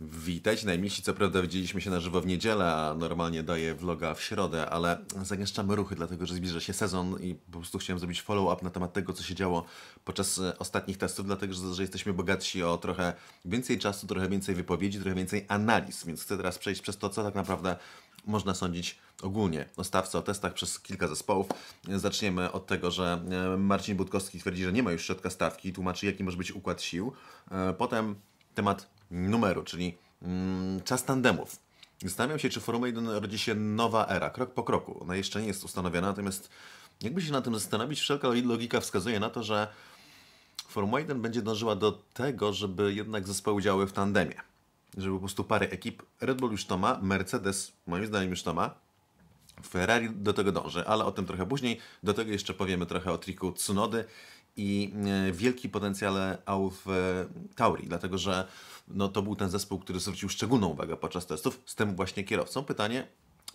Witajcie najmilsi, co prawda widzieliśmy się na żywo w niedzielę, a normalnie daję vloga w środę, ale zagęszczamy ruchy, dlatego że zbliża się sezon i po prostu chciałem zrobić follow-up na temat tego, co się działo podczas e, ostatnich testów, dlatego że jesteśmy bogatsi o trochę więcej czasu, trochę więcej wypowiedzi, trochę więcej analiz, więc chcę teraz przejść przez to, co tak naprawdę można sądzić ogólnie o stawce, o testach przez kilka zespołów. Zaczniemy od tego, że e, Marcin Budkowski twierdzi, że nie ma już środka stawki, tłumaczy jaki może być układ sił. E, potem temat numeru, czyli mm, czas tandemów. Zastanawiam się, czy Formuła 1 rodzi się nowa era, krok po kroku. Ona jeszcze nie jest ustanowiona, natomiast jakby się na tym zastanowić, wszelka logika wskazuje na to, że Formuła 1 będzie dążyła do tego, żeby jednak zespoły działały w tandemie. Żeby po prostu parę ekip, Red Bull już to ma, Mercedes moim zdaniem już to ma, Ferrari do tego dąży, ale o tym trochę później. Do tego jeszcze powiemy trochę o triku Tsunody i e, wielki potencjale Alf e, Tauri, dlatego że no to był ten zespół, który zwrócił szczególną uwagę podczas testów z tym właśnie kierowcą. Pytanie,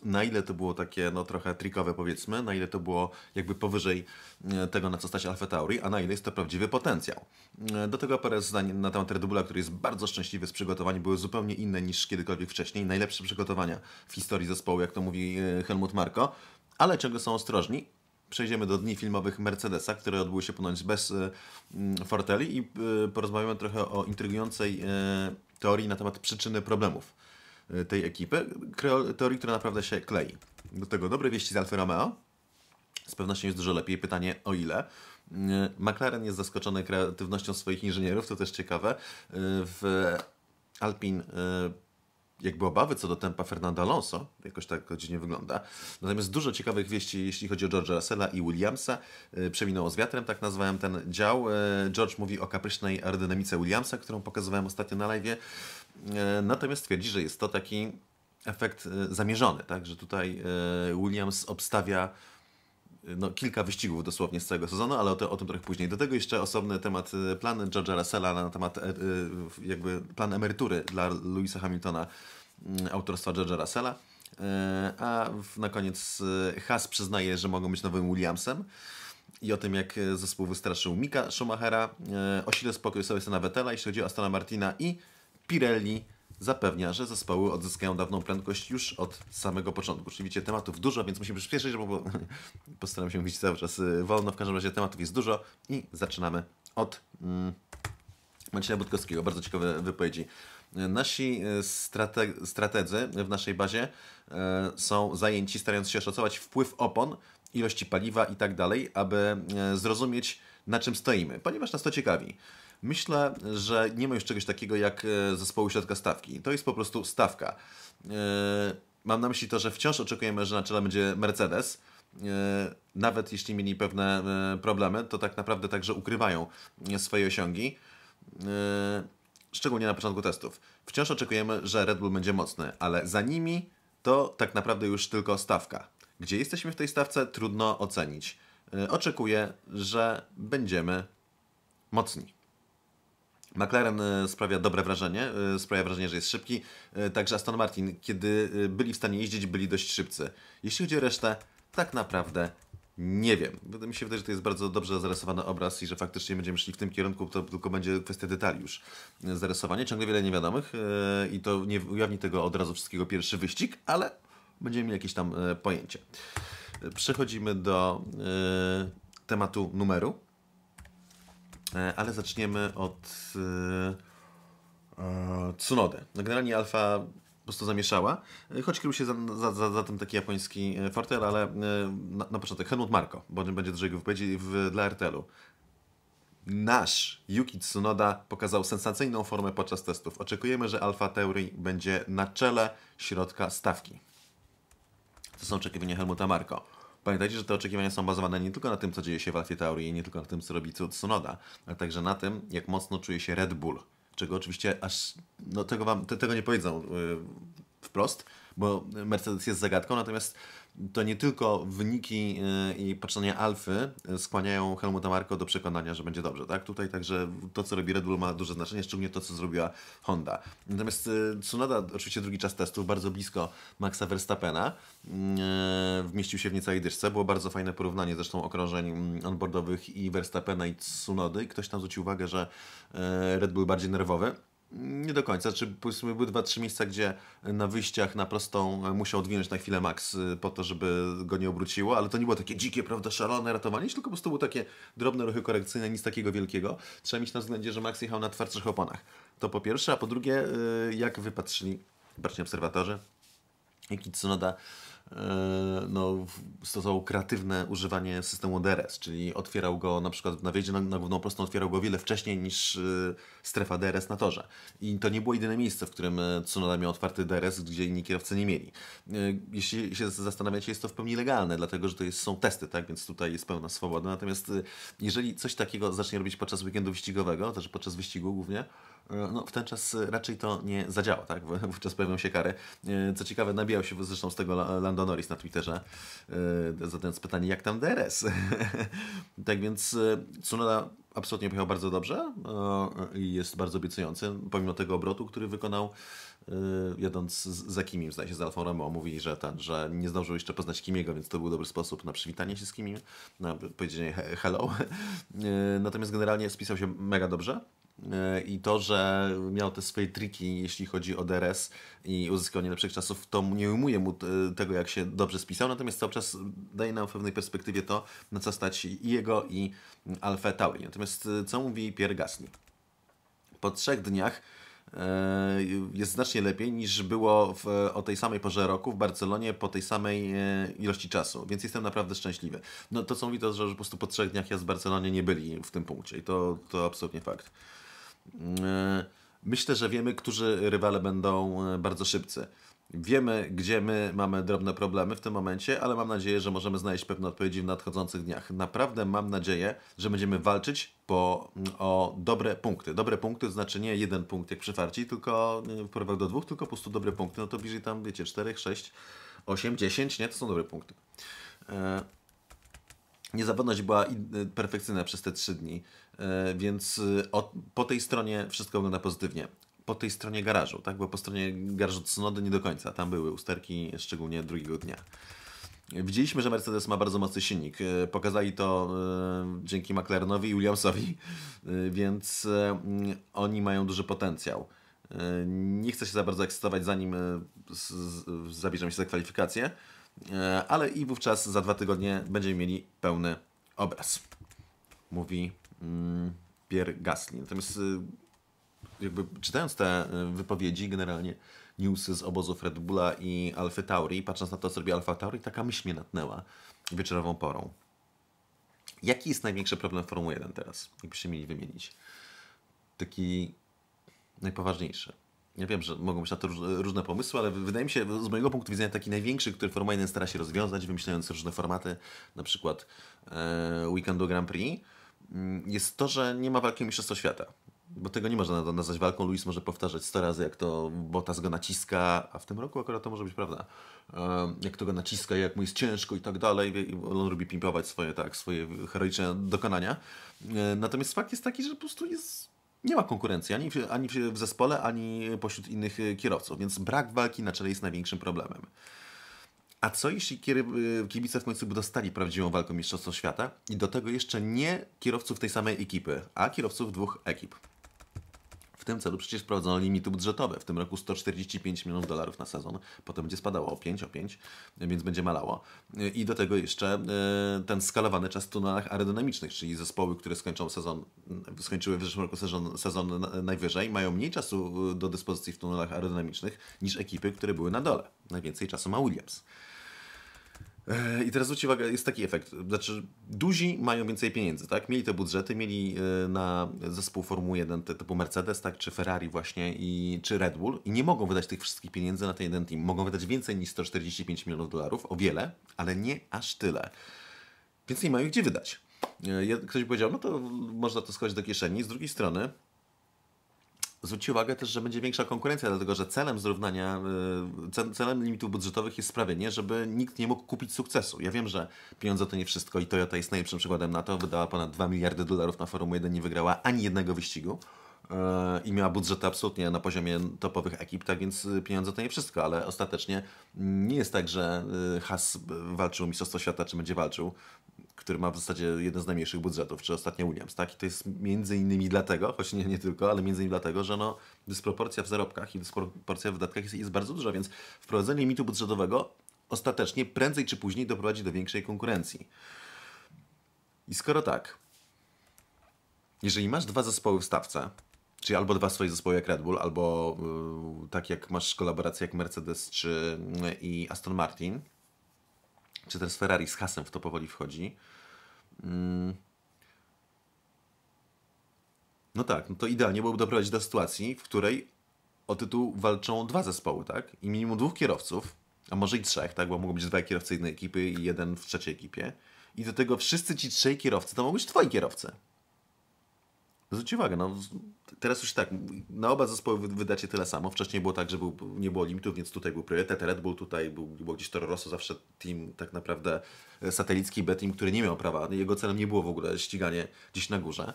na ile to było takie no trochę trikowe powiedzmy, na ile to było jakby powyżej e, tego, na co stać Alfa Tauri, a na ile jest to prawdziwy potencjał. E, do tego parę zdań na temat Red Bulla, który jest bardzo szczęśliwy z przygotowań, były zupełnie inne niż kiedykolwiek wcześniej. Najlepsze przygotowania w historii zespołu, jak to mówi e, Helmut Marko, ale ciągle są ostrożni przejdziemy do dni filmowych Mercedesa, które odbyły się ponoć bez e, mm, Forteli i e, porozmawiamy trochę o intrygującej e, teorii na temat przyczyny problemów tej ekipy. Teorii, która naprawdę się klei. Do tego dobre wieści z Alfa Romeo. Z pewnością jest dużo lepiej. Pytanie o ile. McLaren jest zaskoczony kreatywnością swoich inżynierów, to też ciekawe. W Alpine jakby obawy co do tempa Fernanda Alonso, jakoś tak godzinie wygląda. Natomiast dużo ciekawych wieści, jeśli chodzi o George'a Russella i Williamsa. E, Przeminęło z wiatrem, tak nazwałem ten dział. E, George mówi o kaprysznej aerodynamice Williamsa, którą pokazywałem ostatnio na live. E, natomiast twierdzi, że jest to taki efekt zamierzony, tak? że tutaj Williams obstawia no, kilka wyścigów dosłownie z całego sezonu, ale o, to o tym trochę później. Do tego jeszcze osobny temat, y, plan George'a Russella na temat y, y, jakby plan emerytury dla Louisa Hamiltona mm, autorstwa George'a Russella. A na koniec Haas przyznaje, że mogą być nowym Williamsem i o tym, jak zespół wystraszył Mika Schumachera. O sile spokoju sobie na Vettela, jeśli chodzi o Astana Martina i Pirelli zapewnia, że zespoły odzyskają dawną prędkość już od samego początku. Oczywiście tematów dużo, więc musimy przyspieszyć, bo postaram się mówić cały czas y, wolno. W każdym razie tematów jest dużo i zaczynamy od mm, Macieja Budkowskiego. Bardzo ciekawe wypowiedzi. Nasi y, strate strategzy w naszej bazie y, są zajęci starając się oszacować wpływ opon, ilości paliwa i tak dalej, aby zrozumieć na czym stoimy, ponieważ nas to ciekawi. Myślę, że nie ma już czegoś takiego jak e, zespołu środka stawki. To jest po prostu stawka. E, mam na myśli to, że wciąż oczekujemy, że na czele będzie Mercedes. E, nawet jeśli mieli pewne problemy, to tak naprawdę także ukrywają swoje osiągi szczególnie na początku testów. Wciąż oczekujemy, że Red Bull będzie mocny, ale za nimi to tak naprawdę już tylko stawka. Gdzie jesteśmy w tej stawce, trudno ocenić. Oczekuję, że będziemy mocni. McLaren e, sprawia dobre wrażenie, e, sprawia wrażenie, że jest szybki. E, także Aston Martin, kiedy byli w stanie jeździć, byli dość szybcy. Jeśli chodzi o resztę, tak naprawdę nie wiem. Mi się wydaje, że to jest bardzo dobrze zarysowany obraz i że faktycznie będziemy szli w tym kierunku, to tylko będzie kwestia detali już. Zarysowanie, ciągle wiele niewiadomych i to nie ujawni tego od razu wszystkiego pierwszy wyścig, ale będziemy mieli jakieś tam pojęcie. Przechodzimy do tematu numeru ale zaczniemy od e, e, Tsunody. No, generalnie Alfa po prostu zamieszała, choć krył się za, za, za, za tym taki japoński e, fortel, ale na, na początek Helmut Marko, bo on będzie dużo jego wypowiedzi w, dla RTL-u. Nasz Yuki Tsunoda pokazał sensacyjną formę podczas testów. Oczekujemy, że Alfa Theory będzie na czele środka stawki. To są oczekiwania Helmuta Marko. Pamiętajcie, że te oczekiwania są bazowane nie tylko na tym, co dzieje się w Alfie Tauri, nie tylko na tym, co robi Tsunoda, ale także na tym, jak mocno czuje się Red Bull, czego oczywiście aż, no tego wam, te, tego nie powiedzą yy, wprost, bo Mercedes jest zagadką, natomiast to nie tylko wyniki e, i patrzenie alfy skłaniają Helmuta Marko do przekonania, że będzie dobrze, tak? Tutaj także to, co robi Red Bull ma duże znaczenie, szczególnie to, co zrobiła Honda. Natomiast e, Tsunoda, oczywiście drugi czas testów, bardzo blisko Maxa Verstappena, e, wmieścił się w niecałej dyszce. Było bardzo fajne porównanie zresztą okrążeń onboardowych i Verstappena i Tsunody. Ktoś tam zwrócił uwagę, że Red Bull bardziej nerwowy, nie do końca. Czy powiedzmy były dwa, trzy miejsca, gdzie na wyjściach na prostą e, musiał odwinąć na chwilę Max e, po to, żeby go nie obróciło, ale to nie było takie dzikie, prawda, szalone ratowanie, tylko po prostu były takie drobne ruchy korekcyjne, nic takiego wielkiego. Trzeba mieć na względzie, że Max jechał na twardszych oponach. To po pierwsze, a po drugie, e, jak wypatrzyli, bardziej obserwatorzy, Jaki Tsunoda E, no, stosował kreatywne używanie systemu DRS, czyli otwierał go na przykład na wjeździe na, na główną prostą, otwierał go wiele wcześniej niż y, strefa DRS na torze. I to nie było jedyne miejsce, w którym e, Tsunoda miał otwarty DRS, gdzie inni kierowcy nie mieli. Y, jeśli się zastanawiacie, jest to w pełni legalne, dlatego że to jest, są testy, tak? więc tutaj jest pełna swoboda. Natomiast y, jeżeli coś takiego zacznie robić podczas weekendu wyścigowego, też znaczy podczas wyścigu głównie, no, w ten czas e, raczej to nie zadziała, tak? Wówczas pojawią się kary. E, co ciekawe, nabijał się zresztą z tego Lando Norris na Twitterze, e, zadając pytanie, jak tam DRS? tak więc Tsunoda absolutnie pojechał bardzo dobrze i jest bardzo obiecujący, pomimo tego obrotu, który wykonał jadąc za Kimim, zdaje się, z Alfa Romeo, mówi, że ten, że nie zdążył jeszcze poznać Kimiego, więc to był dobry sposób na przywitanie się z Kimim, na powiedzenie hello. Natomiast generalnie spisał się mega dobrze. E, i to, że miał te swoje triki, jeśli chodzi o DRS i uzyskanie lepszych czasów, to nie ujmuje mu e, tego, jak się dobrze spisał, natomiast cały czas daje nam w pewnej perspektywie to, na co stać i jego, i Alfa Tauri. Natomiast e, co mówi Pierre Gasly? Po trzech dniach jest znacznie lepiej niż było w, o tej samej porze roku w Barcelonie po tej samej ilości czasu, więc jestem naprawdę szczęśliwy. No to co mówi to, że po prostu po trzech dniach ja z Barcelonie nie byli w tym punkcie i to, to absolutnie fakt. E, myślę, że wiemy, którzy rywale będą e, bardzo szybcy. Wiemy, gdzie my mamy drobne problemy w tym momencie, ale mam nadzieję, że możemy znaleźć pewne odpowiedzi w nadchodzących dniach. Naprawdę mam nadzieję, że będziemy walczyć po, o dobre punkty. Dobre punkty to znaczy nie jeden punkt jak przy farci, tylko e, w porównaniu do dwóch, tylko po prostu dobre punkty. No to bliżej tam, wiecie, 4, 6, 8, 10, nie? To są dobre punkty. Niezawodność była perfekcyjna przez te 3 dni. E, więc e, od, po tej stronie wszystko wygląda pozytywnie. Po tej stronie garażu, tak? Bo po stronie garażu Tsunody nie do końca. Tam były usterki, szczególnie drugiego dnia. Widzieliśmy, że Mercedes ma bardzo mocny silnik. E, pokazali to dzięki McLarenowi i Williamsowi, więc mm, oni mają duży potencjał. Nie chcę się za bardzo ekscytować, zanim zabierzemy się za kwalifikacje, ale i wówczas za dwa tygodnie będziemy mieli pełny obraz. Mówi Mm, Pierre Gasly. Natomiast y, jakby czytając te y, wypowiedzi generalnie newsy z obozów Red Bulla i Alfy Tauri, patrząc na to, co robi Alfa Tauri, taka myśl mnie natnęła wieczorową porą. Jaki jest największy problem Formuły 1 teraz? Jakbyście mieli wymienić. Taki najpoważniejszy. Ja wiem, że mogą być na to różne pomysły, ale wydaje mi się, z mojego punktu widzenia, taki największy, który Formuła 1 stara się rozwiązać, wymyślając różne formaty, na przykład e, weekendu Grand Prix, Mm, jest to, że nie ma walki o Mistrzostwo Świata. Bo tego nie można nazwać walką. Luis może powtarzać 100 razy, jak to Botas go naciska, a w tym roku akurat to może być prawda. Jak to go naciska, jak mu jest ciężko i tak dalej. On lubi pimpować swoje, tak, swoje heroiczne dokonania. E, natomiast fakt jest taki, że po prostu jest nie ma konkurencji ani w, ani w zespole, ani pośród innych e, kierowców, więc brak walki na czele jest największym problemem. A co jeśli y, kibice w końcu by dostali prawdziwą walkę Mistrzostwa Świata i do tego jeszcze nie kierowców tej samej ekipy, a kierowców dwóch ekip? W tym celu przecież wprowadzono limity budżetowe. W tym roku 145 milionów dolarów na sezon. Potem będzie spadało o 5, o 5, więc będzie malało. Y, I do tego jeszcze y, ten skalowany czas w tunelach aerodynamicznych, czyli zespoły, które skończą sezon, skończyły w zeszłym roku sezon, sezon najwyżej, mają mniej czasu do dyspozycji w tunelach aerodynamicznych niż ekipy, które były na dole. Najwięcej czasu ma Williams. E, I teraz zwróćcie uwagę, jest taki efekt. Znaczy, duzi mają więcej pieniędzy, tak? Mieli te budżety, mieli e, na zespół Formuły 1 typu Mercedes, tak? Czy Ferrari właśnie, i, czy Red Bull i nie mogą wydać tych wszystkich pieniędzy na ten jeden team. Mogą wydać więcej niż 145 milionów dolarów, o wiele, ale nie aż tyle. Więc nie mają gdzie wydać. E, ktoś powiedział, no to można to schować do kieszeni. Z drugiej strony, zwróć uwagę też, że będzie większa konkurencja, dlatego że celem zrównania, y, celem limitów budżetowych jest sprawienie, żeby nikt nie mógł kupić sukcesu. Ja wiem, że pieniądze to nie wszystko i Toyota jest najlepszym przykładem na to. Wydała ponad 2 miliardy dolarów na Formułę 1, nie wygrała ani jednego wyścigu. E, i miała budżety absolutnie na poziomie topowych ekip, tak więc y, pieniądze to nie wszystko, ale ostatecznie nie jest tak, że y, Has walczył Mistrzostwo Świata, czy będzie walczył, który ma w zasadzie jeden z najmniejszych budżetów, czy ostatnio Williams, tak? I to jest między innymi dlatego, choć nie, nie tylko, ale między innymi dlatego, że no, dysproporcja w zarobkach i dysproporcja w wydatkach jest, jest bardzo duża, więc wprowadzenie limitu budżetowego ostatecznie prędzej czy później doprowadzi do większej konkurencji. I skoro tak, jeżeli masz dwa zespoły w stawce, Czyli albo dwa swoje zespoły jak Red Bull, albo yy, tak jak masz kolaborację jak Mercedes czy, yy, i Aston Martin, czy też Ferrari z Hasem w to powoli wchodzi. Yy. No tak, no to idealnie byłoby doprowadzić do sytuacji, w której o tytuł walczą dwa zespoły, tak? I minimum dwóch kierowców, a może i trzech, tak? Bo mogą być dwa kierowcy jednej ekipy i jeden w trzeciej ekipie. I do tego wszyscy ci trzej kierowcy to mogą być twoi kierowcy. Zwróćcie uwagę, no, teraz już tak, na oba zespoły wydacie tyle samo. Wcześniej było tak, że był, nie było limitów, więc tutaj był priorytet Red Bull, tutaj był, było gdzieś Toro Rosso, zawsze team tak naprawdę e, satelicki B-team, który nie miał prawa. Jego celem nie było w ogóle ściganie gdzieś na górze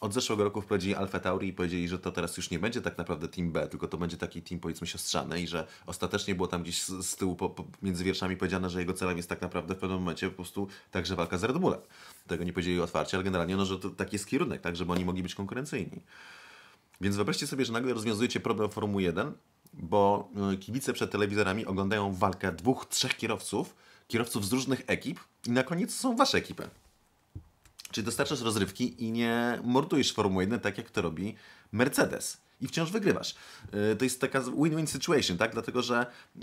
od zeszłego roku wprowadzili Alpha Tauri i powiedzieli, że to teraz już nie będzie tak naprawdę Team B, tylko to będzie taki team powiedzmy siostrzany i że ostatecznie było tam gdzieś z, z tyłu po, po, między wierszami powiedziane, że jego celem jest tak naprawdę w pewnym momencie po prostu także walka z Red Bullem. Tego nie powiedzieli otwarcie, ale generalnie no, że to taki jest kierunek, tak żeby oni mogli być konkurencyjni. Więc wyobraźcie sobie, że nagle rozwiązujecie problem Formuły 1, bo no, kibice przed telewizorami oglądają walkę dwóch, trzech kierowców, kierowców z różnych ekip i na koniec są wasze ekipy. Czyli dostarczasz rozrywki i nie mordujesz Formuły 1 tak, jak to robi Mercedes. I wciąż wygrywasz. E, to jest taka win-win situation, tak? Dlatego, że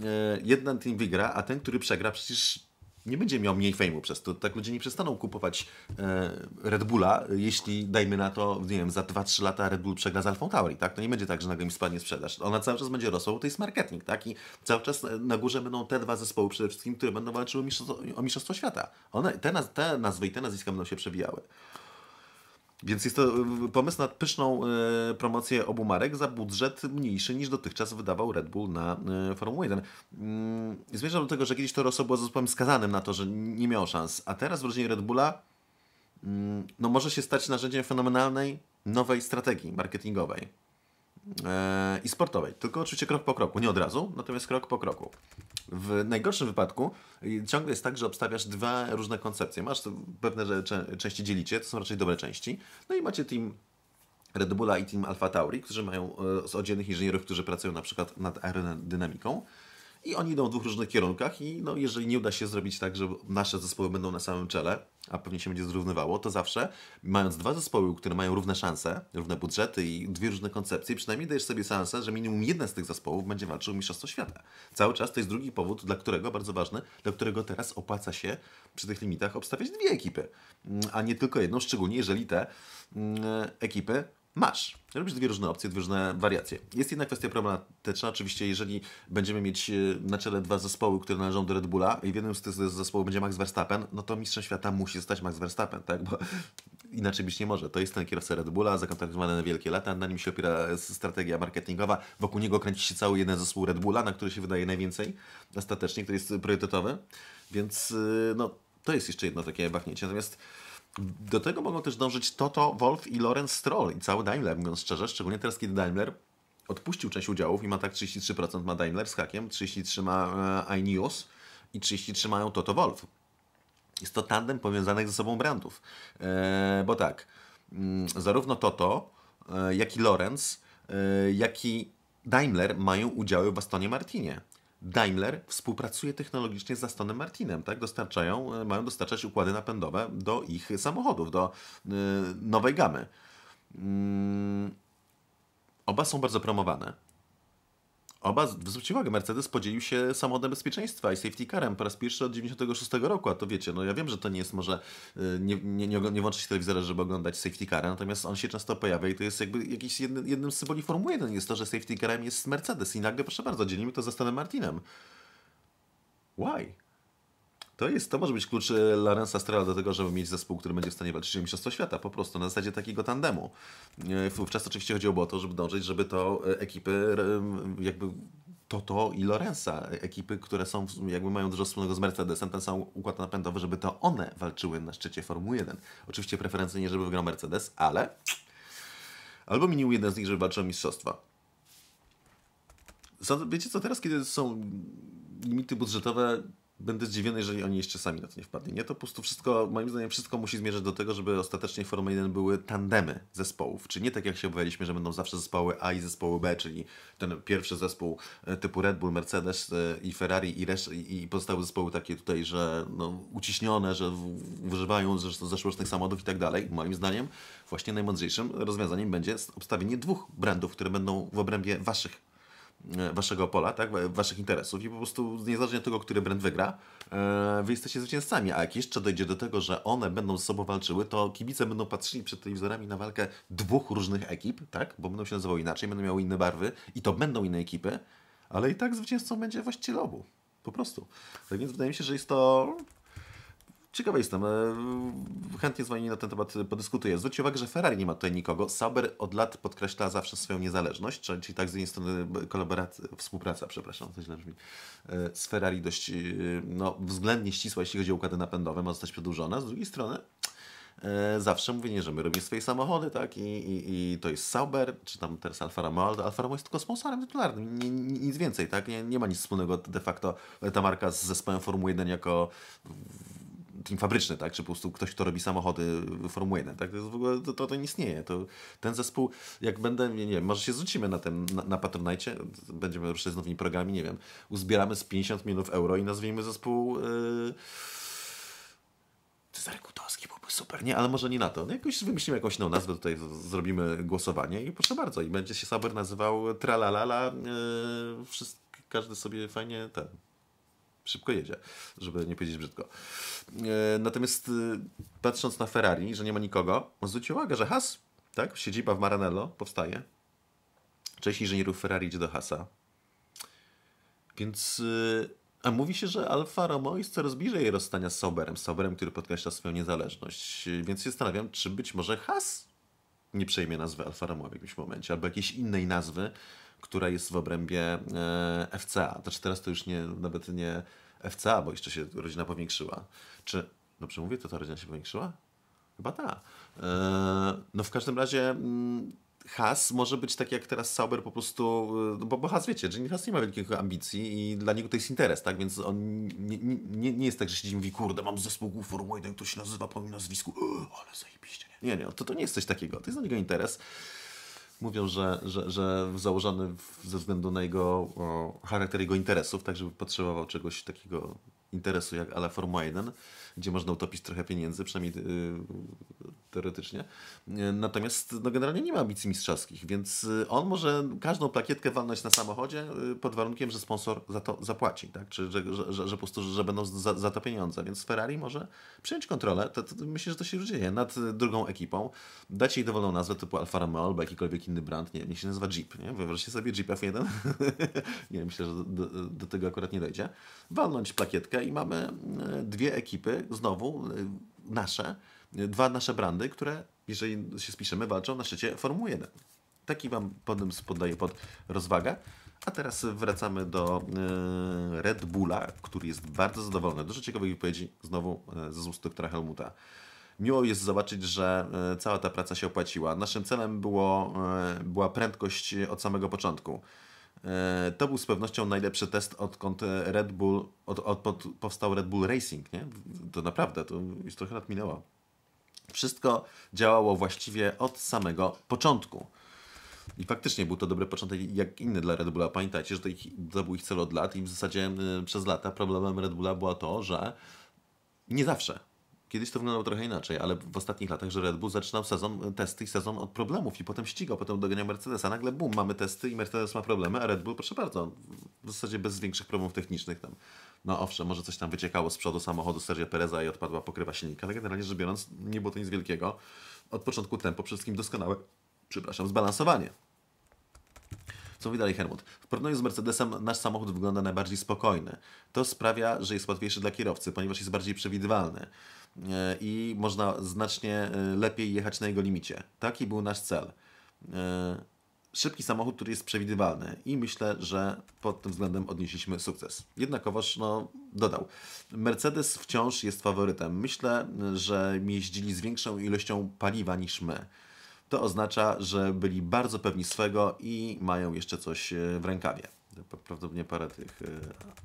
e, jeden team wygra, a ten, który przegra, przecież nie będzie miał mniej fejmu przez to. Tak ludzie nie przestaną kupować e, Red Bulla, jeśli dajmy na to, nie wiem, za 2-3 lata Red Bull przegra z Alfą Tauri, tak? To nie będzie tak, że nagle mi spadnie sprzedaż. Ona cały czas będzie rosła, bo to jest marketing, tak? I cały czas na górze będą te dwa zespoły przede wszystkim, które będą walczyły o mistrzostwo, o mistrzostwo świata. One, te, naz te nazwy i te nazwiska będą się przebijały. Więc jest to y, pomysł na pyszną y, promocję obu marek za budżet mniejszy niż dotychczas wydawał Red Bull na y, Formułę 1. Mm, zmierzam do tego, że kiedyś to Rosso było zespołem skazanym na to, że nie miał szans, a teraz w rodzinie Red Bulla mm, no, może się stać narzędziem fenomenalnej nowej strategii marketingowej. E, i sportowej. Tylko oczywiście krok po kroku, nie od razu, natomiast krok po kroku. W najgorszym wypadku y, ciągle jest tak, że obstawiasz dwa różne koncepcje. Masz pewne że części dzielicie, to są raczej dobre części. No i macie team Red Bulla i team Alfa Tauri, którzy mają y, z oddzielnych inżynierów, którzy pracują na przykład nad aerodynamiką i oni idą w dwóch różnych kierunkach i no, jeżeli nie uda się zrobić tak, że nasze zespoły będą na samym czele, a pewnie się będzie zrównywało, to zawsze mając dwa zespoły, które mają równe szanse, równe budżety i dwie różne koncepcje, przynajmniej dajesz sobie szansę, że minimum jeden z tych zespołów będzie walczył o Mistrzostwo Świata. Cały czas to jest drugi powód, dla którego, bardzo ważny, dla którego teraz opłaca się przy tych limitach obstawiać dwie ekipy, mm, a nie tylko jedną, szczególnie jeżeli te mm, ekipy Masz. Robisz dwie różne opcje, dwie różne wariacje. Jest jedna kwestia problematyczna. Oczywiście, jeżeli będziemy mieć e, na czele dwa zespoły, które należą do Red Bulla i w jednym z tych zespołów będzie Max Verstappen, no to mistrzem świata musi zostać Max Verstappen, tak? Bo inaczej być nie może. To jest ten kierowca Red Bulla, zakontraktowany na wielkie lata, na nim się opiera e, strategia marketingowa, wokół niego kręci się cały jeden zespół Red Bulla, na który się wydaje najwięcej ostatecznie, który jest priorytetowy. Więc e, no, to jest jeszcze jedno takie bachnięcie. Natomiast do tego mogą też dążyć Toto, Wolf i Lorenz Stroll i cały Daimler, mówiąc szczerze, szczególnie teraz, kiedy Daimler odpuścił część udziałów i ma tak 33% ma Daimler z hakiem, 33% ma e, iNews i 33% mają Toto Wolf. Jest to tandem powiązanych ze sobą brandów. E, bo tak, mm, zarówno Toto, e, jak i Lorenz, e, jak i Daimler mają udziały w Astonie Martinie. Daimler współpracuje technologicznie z Astonem Martinem, tak? Dostarczają, e, mają dostarczać układy napędowe do ich samochodów, do e, nowej gamy. Mm, oba są bardzo promowane Oba, zwróćcie uwagę, Mercedes podzielił się samochodem bezpieczeństwa i safety carem po raz pierwszy od 96 roku, a to wiecie, no ja wiem, że to nie jest może, y, nie, nie, nie, nie włączy się telewizora, żeby oglądać safety car, natomiast on się często pojawia i to jest jakby jakiś jednym, jednym z symboli Formuły 1 jest to, że safety carem jest Mercedes i nagle, proszę bardzo, dzielimy to ze Stanem Martinem. Why? To jest, to może być klucz e, Lorenza Strela do tego, żeby mieć zespół, który będzie w stanie walczyć o Mistrzostwo Świata, po prostu na zasadzie takiego tandemu. E, wówczas oczywiście chodziło o to, żeby dążyć, żeby to e, ekipy jakby Toto i Lorenza, ekipy, które są, jakby mają dużo wspólnego z Mercedesem, ten sam układ napędowy, żeby to one walczyły na szczycie Formuły 1. Oczywiście preferencyjnie, żeby wygrał Mercedes, ale albo minił jeden z nich, żeby walczył o mistrzostwa. Wiecie co, teraz kiedy są limity budżetowe, będę zdziwiony, jeżeli oni jeszcze sami na to nie wpadli. Nie, to po prostu wszystko, moim zdaniem, wszystko musi zmierzać do tego, żeby ostatecznie Formuła 1 były tandemy zespołów. Czy nie tak jak się obawialiśmy, że będą zawsze zespoły A i zespoły B, czyli ten pierwszy zespół e, typu Red Bull, Mercedes e, i Ferrari i, resz- i pozostałe zespoły takie tutaj, że no, uciśnione, że używają zeszłorocznych samochodów i tak dalej. Moim zdaniem właśnie najmądrzejszym rozwiązaniem będzie obstawienie dwóch brandów, które będą w obrębie waszych E, waszego pola, tak, waszych interesów i po prostu niezależnie od tego, który brand wygra, e, wy jesteście zwycięzcami, a jak jeszcze dojdzie do tego, że one będą ze sobą walczyły, to kibice będą patrzyli przed telewizorami na walkę dwóch różnych ekip, tak, bo będą się nazywały inaczej, będą miały inne barwy i to będą inne ekipy, ale i tak zwycięzcą będzie właściciel obu. Po prostu. Tak więc wydaje mi się, że jest to Ciekawy jestem. E, chętnie z Wami na ten temat podyskutuję. Zwróćcie uwagę, że Ferrari nie ma tutaj nikogo. Sauber od lat podkreśla zawsze swoją niezależność, czyli tak z jednej strony współpraca, przepraszam, to źle brzmi, e, z Ferrari dość e, no, względnie ścisła, jeśli chodzi o układy napędowe, ma zostać przedłużona. Z drugiej strony zawsze mówię, nie, że my robimy swoje samochody, tak, I, i, i to jest Sauber, czy tam teraz Alfa Romeo, ale Alfa Romeo jest tylko sponsorem tytularnym, nic więcej, tak, nie, nie ma nic wspólnego de facto ta marka z zespołem Formuły 1 jako team fabryczny, tak? Czy po prostu ktoś, kto robi samochody Formuły 1, tak? To jest w ogóle, to, to, to nie istnieje. To, ten zespół, jak będę, nie, wiem, może się zwrócimy na tym, na, na Patronite, będziemy jeszcze z nowymi programami, nie wiem, uzbieramy z 50 milionów euro i nazwijmy zespół yy... Cezary Kutowski byłby super, nie? Ale może nie na to. No jakoś wymyślimy jakąś nową nazwę, tutaj zrobimy głosowanie i proszę bardzo. I będzie się Saber nazywał Tralalala, yy, każdy sobie fajnie ten szybko jedzie, żeby nie powiedzieć brzydko. E, natomiast e, patrząc na Ferrari, że nie ma nikogo, on zwrócił uwagę, że Has, tak, siedziba w Maranello powstaje. Część inżynierów Ferrari idzie do Hasa. Więc e, a mówi się, że Alfa Romeo jest coraz bliżej rozstania z Sauberem. Sauberem, który podkreśla swoją niezależność. Więc się zastanawiam, czy być może Has nie przejmie nazwy Alfa Romeo w jakimś momencie, albo jakiejś innej nazwy, która jest w obrębie e, FCA. Znaczy teraz to już nie, nawet nie FCA, bo jeszcze się rodzina powiększyła. Czy, dobrze no mówię, to ta rodzina się powiększyła? Chyba ta. E, no w każdym razie mm, Has może być tak jak teraz Sauber po prostu, e, bo, bo Has wiecie, że Has nie ma wielkich ambicji i dla niego to jest interes, tak? Więc on nie, nie, nie jest tak, że siedzi i mówi, kurde, mam zespół Formuły 1, to się nazywa po moim nazwisku, ale zajebiście, nie? Nie, nie, to, to nie jest coś takiego, to jest dla niego interes mówią, że, że, że założony ze względu na jego o, charakter jego interesów, tak żeby potrzebował czegoś takiego interesu jak ala Formuła 1, gdzie można utopić trochę pieniędzy, przynajmniej y, teoretycznie. E, natomiast no, generalnie nie ma ambicji mistrzowskich, więc e, on może każdą plakietkę walnąć na samochodzie e, pod warunkiem, że sponsor za to zapłaci, tak? Czy że, że, że, po prostu, że będą za, za to pieniądze. Więc Ferrari może przyjąć kontrolę, to, to, myślę, że to się już dzieje, nad drugą ekipą, dać jej dowolną nazwę typu Alfa Romeo albo jakikolwiek inny brand, nie, niech się nazywa Jeep, nie? Wyobraźcie sobie Jeep F1. nie, myślę, że do, do tego akurat nie dojdzie. Walnąć plakietkę i mamy dwie ekipy, znowu nasze, dwa nasze brandy, które, jeżeli się spiszemy, walczą na szczycie Formuły 1. Taki Wam podymysł poddaję pod rozwagę. A teraz wracamy do e, Red Bulla, który jest bardzo zadowolony. Dużo ciekawych wypowiedzi znowu ze ust doktora Helmuta. Miło jest zobaczyć, że e, cała ta praca się opłaciła. Naszym celem było, e, była prędkość od samego początku. To był z pewnością najlepszy test, odkąd Red Bull, od, od, powstał Red Bull Racing. Nie? To naprawdę, to już trochę lat minęło. Wszystko działało właściwie od samego początku. I faktycznie był to dobry początek, jak inny dla Red Bulla. Pamiętajcie, że to, ich, to był ich cel od lat i w zasadzie y, przez lata problemem Red Bulla było to, że nie zawsze. Kiedyś to wyglądało trochę inaczej, ale w ostatnich latach, że Red Bull zaczynał sezon, y, testy i sezon od problemów i potem ścigał, potem doganiał Mercedesa. Nagle bum, mamy testy i Mercedes ma problemy, a Red Bull, proszę bardzo, w zasadzie bez większych problemów technicznych tam no owszem, może coś tam wyciekało z przodu samochodu Sergio Pereza i odpadła pokrywa silnika, ale generalnie rzecz biorąc nie było to nic wielkiego. Od początku tempo przede wszystkim doskonałe, przepraszam, zbalansowanie. Co mówi dalej Helmut? W porównaniu z Mercedesem nasz samochód wygląda najbardziej spokojny. To sprawia, że jest łatwiejszy dla kierowcy, ponieważ jest bardziej przewidywalny e, i można znacznie e, lepiej jechać na jego limicie. Taki był nasz cel. E, szybki samochód, który jest przewidywalny i myślę, że pod tym względem odnieśliśmy sukces. Jednakowoż, no, dodał, Mercedes wciąż jest faworytem. Myślę, że jeździli z większą ilością paliwa niż my. To oznacza, że byli bardzo pewni swego i mają jeszcze coś e, w rękawie. Prawdopodobnie parę tych e,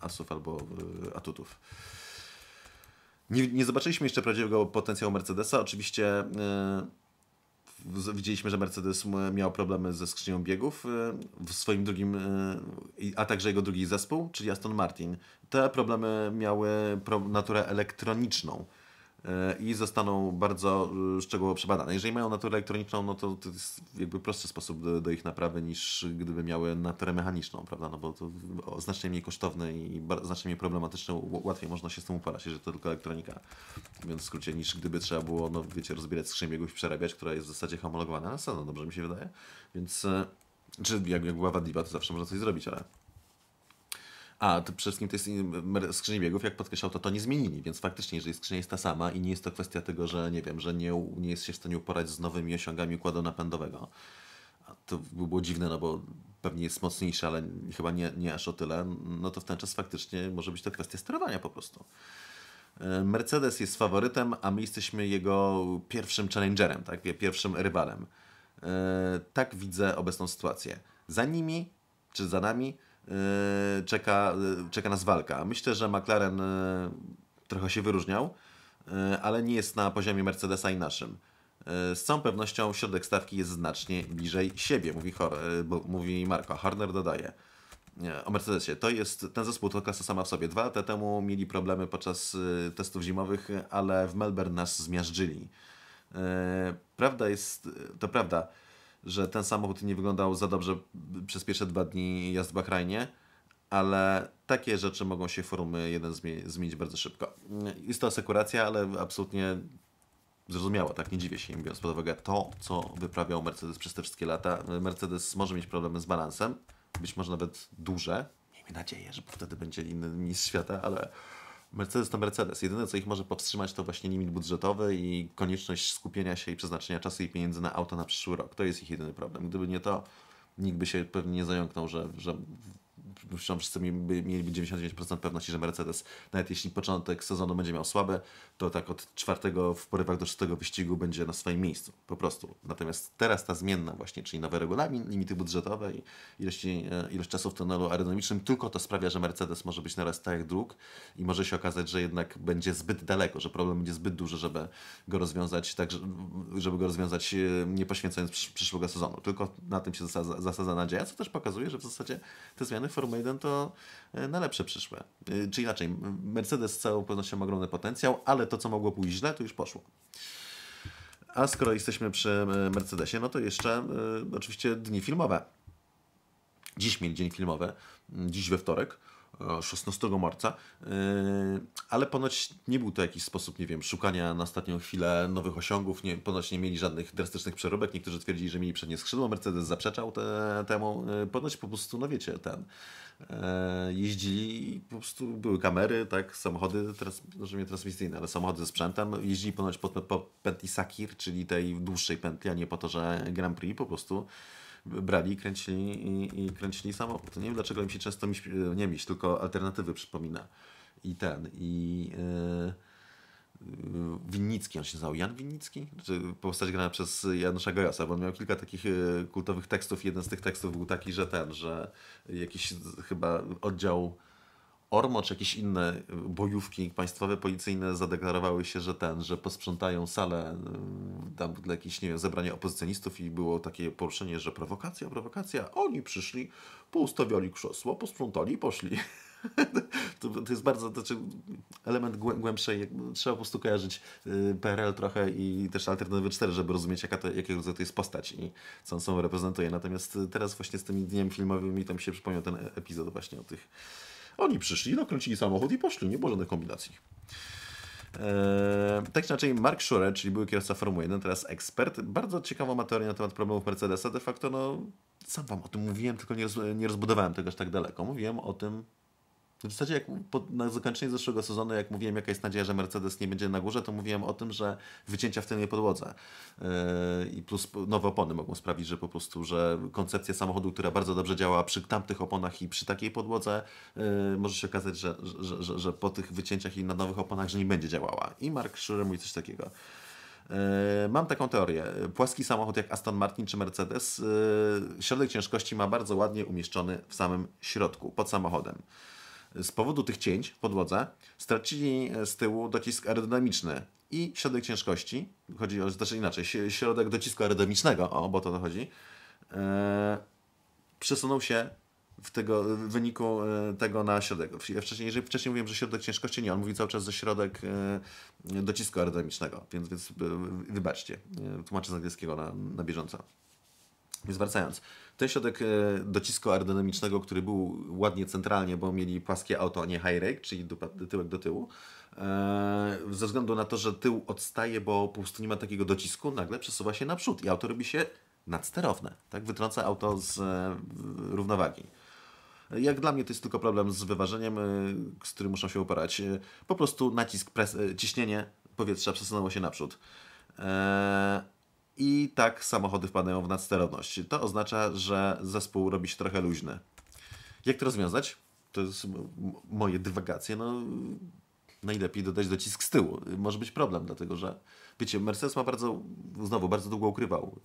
asów albo e, atutów. Nie, nie zobaczyliśmy jeszcze prawdziwego potencjału Mercedesa. Oczywiście yy, widzieliśmy, że Mercedes miał problemy ze skrzynią biegów y, w swoim drugim, y, a także jego drugi zespół, czyli Aston Martin. Te problemy miały naturę elektroniczną i zostaną bardzo y, szczegółowo przebadane. Jeżeli mają naturę elektroniczną, no to, to jest jakby prostszy sposób do, do, ich naprawy niż gdyby miały naturę mechaniczną, prawda? No bo to znacznie mniej kosztowne i znacznie mniej problematyczne, łatwiej można się z tym uporać, jeżeli to tylko elektronika. Więc w skrócie, niż gdyby trzeba było, no wiecie, rozbierać skrzynię biegów i przerabiać, która jest w zasadzie homologowana na no, no, dobrze mi się wydaje. Więc, e, czy jak, jak była wadliwa, to zawsze można coś zrobić, ale a, to przede wszystkim to jest mm, mm, skrzyni biegów, jak podkreślał, to to nie zmienili, więc faktycznie, jeżeli skrzynia jest ta sama i nie jest to kwestia tego, że nie wiem, że nie, nie jest się w stanie uporać z nowymi osiągami układu napędowego, to by było dziwne, no bo pewnie jest mocniejsze, ale chyba nie, nie aż o tyle, no to w ten czas faktycznie może być to kwestia sterowania po prostu. E, Mercedes jest faworytem, a my jesteśmy jego pierwszym challengerem, tak? pierwszym rywalem. E, tak widzę obecną sytuację. Za nimi, czy za nami, Y, czeka, y, czeka nas walka. Myślę, że McLaren y, trochę się wyróżniał, ale nie jest na poziomie Mercedesa i naszym. Z całą pewnością środek stawki jest znacznie bliżej siebie, mówi, Hor, mówi Marko. Horner dodaje o Mercedesie. To jest, ten zespół to klasa sama w sobie. Dwa lata temu mieli problemy podczas testów zimowych, ale w Melbourne nas zmiażdżyli. Prawda jest, to prawda, że ten samochód nie wyglądał za dobrze przez pierwsze dwa dni jazd w Bahrajnie, ale takie rzeczy mogą się forumy 1 zmienić bardzo szybko. Jest to asekuracja, ale absolutnie zrozumiała, tak? Nie dziwię się im, biorąc pod uwagę to, co wyprawiał Mercedes przez te wszystkie lata. Mercedes może mieć problemy z balansem, być może nawet duże. Miejmy nadzieję, że wtedy będzie inny mistrz świata, ale Mercedes to Mercedes. Jedyne, co ich może powstrzymać, to właśnie limit budżetowy i konieczność skupienia się i przeznaczenia czasu i pieniędzy na auto na przyszły rok. To jest ich jedyny problem. Gdyby nie to, nikt by się pewnie nie zająknął, że, że wszyscy mieliby 99% pewności, że Mercedes, nawet jeśli początek sezonu będzie miał słaby, to tak od czwartego w porywach do szóstego wyścigu będzie na swoim miejscu, po prostu. Natomiast teraz ta zmienna właśnie, czyli nowy regulamin, limity budżetowe i ilości, e, ilość czasu w tunelu aerodynamicznym, tylko to sprawia, że Mercedes może być naraz tak jak dróg i może się okazać, że jednak będzie zbyt daleko, że problem będzie zbyt duży, żeby go rozwiązać, tak, żeby go rozwiązać e, nie poświęcając przyszłego sezonu. Tylko na tym się zasadza, zasadza nadzieja, co też pokazuje, że w zasadzie te zmiany w Formuły 1 to E, na lepsze przyszłe. E, Czy inaczej, Mercedes z całą pewnością ma ogromny potencjał, ale to, co mogło pójść źle, to już poszło. A skoro jesteśmy przy e, Mercedesie, no to jeszcze oczywiście dni filmowe. Dziś mieli dzień filmowy, dziś we wtorek. 16 marca, yy, ale ponoć nie był to jakiś sposób, nie wiem, szukania na ostatnią chwilę nowych osiągów, nie, ponoć nie mieli żadnych drastycznych przeróbek, niektórzy twierdzili, że mieli przednie skrzydło, Mercedes zaprzeczał te, temu, yy, ponoć po prostu, no wiecie, ten, yy, jeździli, po prostu były kamery, tak, samochody, teraz, może no, nie transmisyjne, ale samochody ze sprzętem, jeździli ponoć po, po pętli Sakir, czyli tej dłuższej pętli, a nie po to, że Grand Prix po prostu brali i kręcili, i, i kręcili samochód. Nie wiem dlaczego mi się często miś nie miś. tylko alternatywy przypomina. I ten, i yy, Winnicki, on się nazywał Jan Winnicki, czy znaczy, postać grana przez Janusza Gajosa, bo on miał kilka takich e, kultowych tekstów. Jeden z tych tekstów był taki, że ten, że jakiś chyba oddział Ormo czy jakieś inne y, bojówki państwowe, policyjne zadeklarowały się, że ten, że posprzątają salę y, tam dla jakichś, nie wiem, zebrania opozycjonistów i było takie poruszenie, że prowokacja, prowokacja. Oni przyszli, poustawiali krzesło, posprzątali i poszli. To, to, jest bardzo to znaczy element głębszej. Trzeba po prostu kojarzyć y, PRL trochę i też Alternatywy 4, żeby rozumieć, jaka to, jakiego rodzaju to jest postać i co on sobą reprezentuje. Natomiast teraz właśnie z tymi dniem filmowymi tam się przypomniał ten e, epizod właśnie o tych oni przyszli, dokręcili no, samochód i poszli, nie było żadnych kombinacji. Eee, tak czy inaczej, Mark Shure, czyli były kierowca Formuły 1, teraz ekspert, bardzo ciekawą materię na temat problemów Mercedesa. De facto, no, sam Wam o tym mówiłem, tylko nie, roz, nie rozbudowałem tego aż tak daleko. Mówiłem o tym w zasadzie jak po, na zakończenie zeszłego sezonu, jak mówiłem, jaka jest nadzieja, że Mercedes nie będzie na górze, to mówiłem o tym, że wycięcia w tylnej podłodze yy, i plus nowe opony mogą sprawić, że po prostu, że koncepcja samochodu, która bardzo dobrze działa przy tamtych oponach i przy takiej podłodze, yy, może się okazać, że, że, że, że, po tych wycięciach i na nowych oponach, że nie będzie działała. I Mark Schurer mówi coś takiego. Yy, mam taką teorię. Płaski samochód jak Aston Martin czy Mercedes, yy, środek ciężkości ma bardzo ładnie umieszczony w samym środku, pod samochodem z powodu tych cięć w podłodze stracili e, z tyłu docisk aerodynamiczny i środek ciężkości, chodzi o, znaczy inaczej, środek docisku aerodynamicznego, o, bo to chodzi, e, przesunął się w, tego, w wyniku e, tego na środek. Wcześniej, jeżeli wcześniej mówiłem, że środek ciężkości, nie, on mówi cały czas, że środek docisku aerodynamicznego, więc, więc wybaczcie, tłumaczę z angielskiego na, na bieżąco. Nie zwracając. Ten środek e, docisku aerodynamicznego, który był ładnie centralnie, bo mieli płaskie auto, a nie high rake, czyli tyłek do tyłu, e, ze względu na to, że tył odstaje, bo po prostu nie ma takiego docisku, nagle przesuwa się naprzód i auto robi się nadsterowne. Tak? Wytrąca auto z e, równowagi. Jak dla mnie to jest tylko problem z wyważeniem, z którym muszą się uporać. Po prostu nacisk, pres, ciśnienie powietrza przesunęło się naprzód. Eee, i tak samochody wpadają w nadsterowność. To oznacza, że zespół robi się trochę luźny. Jak to rozwiązać? To jest moje dywagacje. No, najlepiej dodać docisk z tyłu. Może być problem, dlatego że wiecie, Mercedes ma bardzo, znowu, bardzo długo ukrywał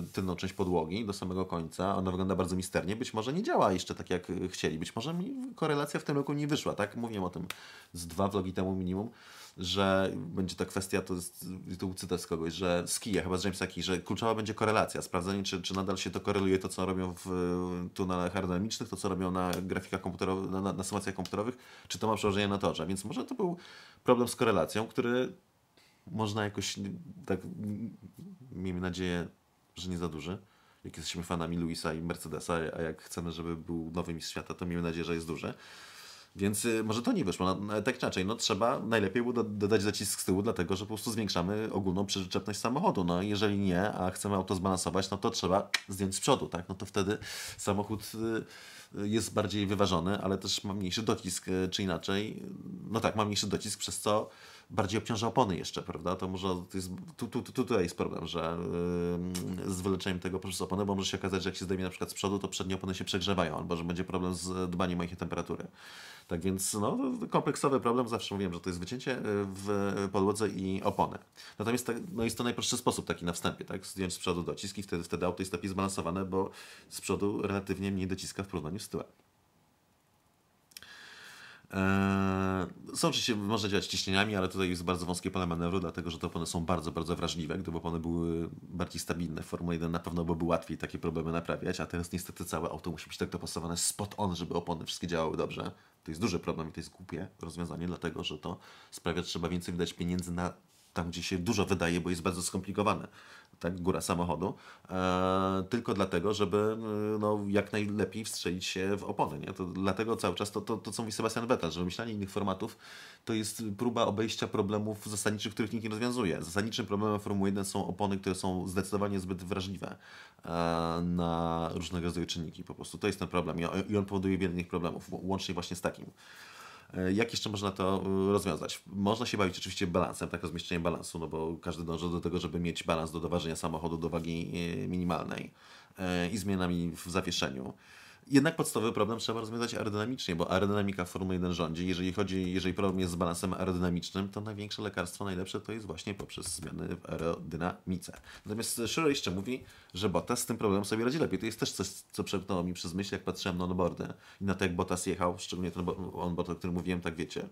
yy, tylną część podłogi do samego końca. Ona wygląda bardzo misternie. Być może nie działa jeszcze tak, jak chcieli. Być może mi korelacja w tym roku nie wyszła, tak? Mówiłem o tym z dwa vlogi temu minimum że będzie ta kwestia, to jest, tu cytat z kogoś, że z kija, chyba z Jamesa Key, że kluczowa będzie korelacja, sprawdzenie, czy, czy nadal się to koreluje to, co robią w e, tunelach aerodynamicznych, to, co robią na grafikach komputerowych, na, na symulacjach komputerowych, czy to ma przełożenie na torze. Więc może to był problem z korelacją, który można jakoś tak, miejmy nadzieję, że nie za duży. Jak jesteśmy fanami Luisa i Mercedesa, a jak chcemy, żeby był nowy mistrz świata, to miejmy nadzieję, że jest duży. Więc y, może to nie wyszło. No, no tak czy inaczej, no trzeba najlepiej było dodać zacisk z tyłu, dlatego że po prostu zwiększamy ogólną przyczepność samochodu. No jeżeli nie, a chcemy auto zbalansować, no to trzeba zdjąć z przodu, tak? No to wtedy samochód y, y, jest bardziej wyważony, ale też ma mniejszy docisk, czy inaczej, no tak, ma mniejszy docisk, przez co bardziej obciąża opony jeszcze, prawda? To może to jest, tu, tu, tu, tutaj jest problem, że yy, z wyleczeniem tego poprzez opony, bo może się okazać, że jak się zdejmie na przykład z przodu, to przednie opony się przegrzewają, albo że będzie problem z dbaniem o ich temperatury. Tak więc no, kompleksowy problem, zawsze mówiłem, że to jest wycięcie y, w y, podłodze i opony. Natomiast tak, no jest to najprostszy sposób taki na wstępie, tak? Zdjąć z przodu dociski, wtedy, wtedy auto jest lepiej zbalansowane, bo z przodu relatywnie mniej dociska w porównaniu z tyłem. Eee, są oczywiście, można działać ciśnieniami, ale tutaj jest bardzo wąskie pole manewru, dlatego że te opony są bardzo, bardzo wrażliwe. Gdyby opony były bardziej stabilne w Formule 1, na pewno byłoby łatwiej takie problemy naprawiać, a teraz niestety całe auto musi być tak dopasowane spot on, żeby opony wszystkie działały dobrze. To jest duży problem i to jest głupie rozwiązanie, dlatego że to sprawia, że trzeba więcej wydać pieniędzy na tam, gdzie się dużo wydaje, bo jest bardzo skomplikowane tak, góra samochodu, e, tylko dlatego, żeby e, no, jak najlepiej wstrzelić się w opony. Nie? To dlatego cały czas to, to, to, co mówi Sebastian Vettel, że wymyślanie innych formatów to jest próba obejścia problemów zasadniczych, których nikt nie rozwiązuje. Zasadniczym problemem Formuły 1 są opony, które są zdecydowanie zbyt wrażliwe e, na różnego rodzaju czynniki po prostu. To jest ten problem i on powoduje wiele innych problemów, łącznie właśnie z takim. E, jak jeszcze można to y, rozwiązać? Można się bawić oczywiście balansem, tak rozmieszczeniem balansu, no bo każdy dąży do tego, żeby mieć balans do doważenia samochodu do wagi e, minimalnej e, i zmianami w zawieszeniu jednak podstawowy problem trzeba rozwiązać aerodynamicznie, bo aerodynamika Formuły 1 rządzi. Jeżeli chodzi, jeżeli problem jest z balansem aerodynamicznym, to największe lekarstwo, najlepsze to jest właśnie poprzez zmiany w aerodynamice. Natomiast Shiro jeszcze mówi, że Bottas z tym problemem sobie radzi lepiej. To jest też coś, co przepnęło mi przez myśl, jak patrzyłem na onboardy i na to, jak Bottas jechał, szczególnie ten onboard, o którym mówiłem, tak wiecie,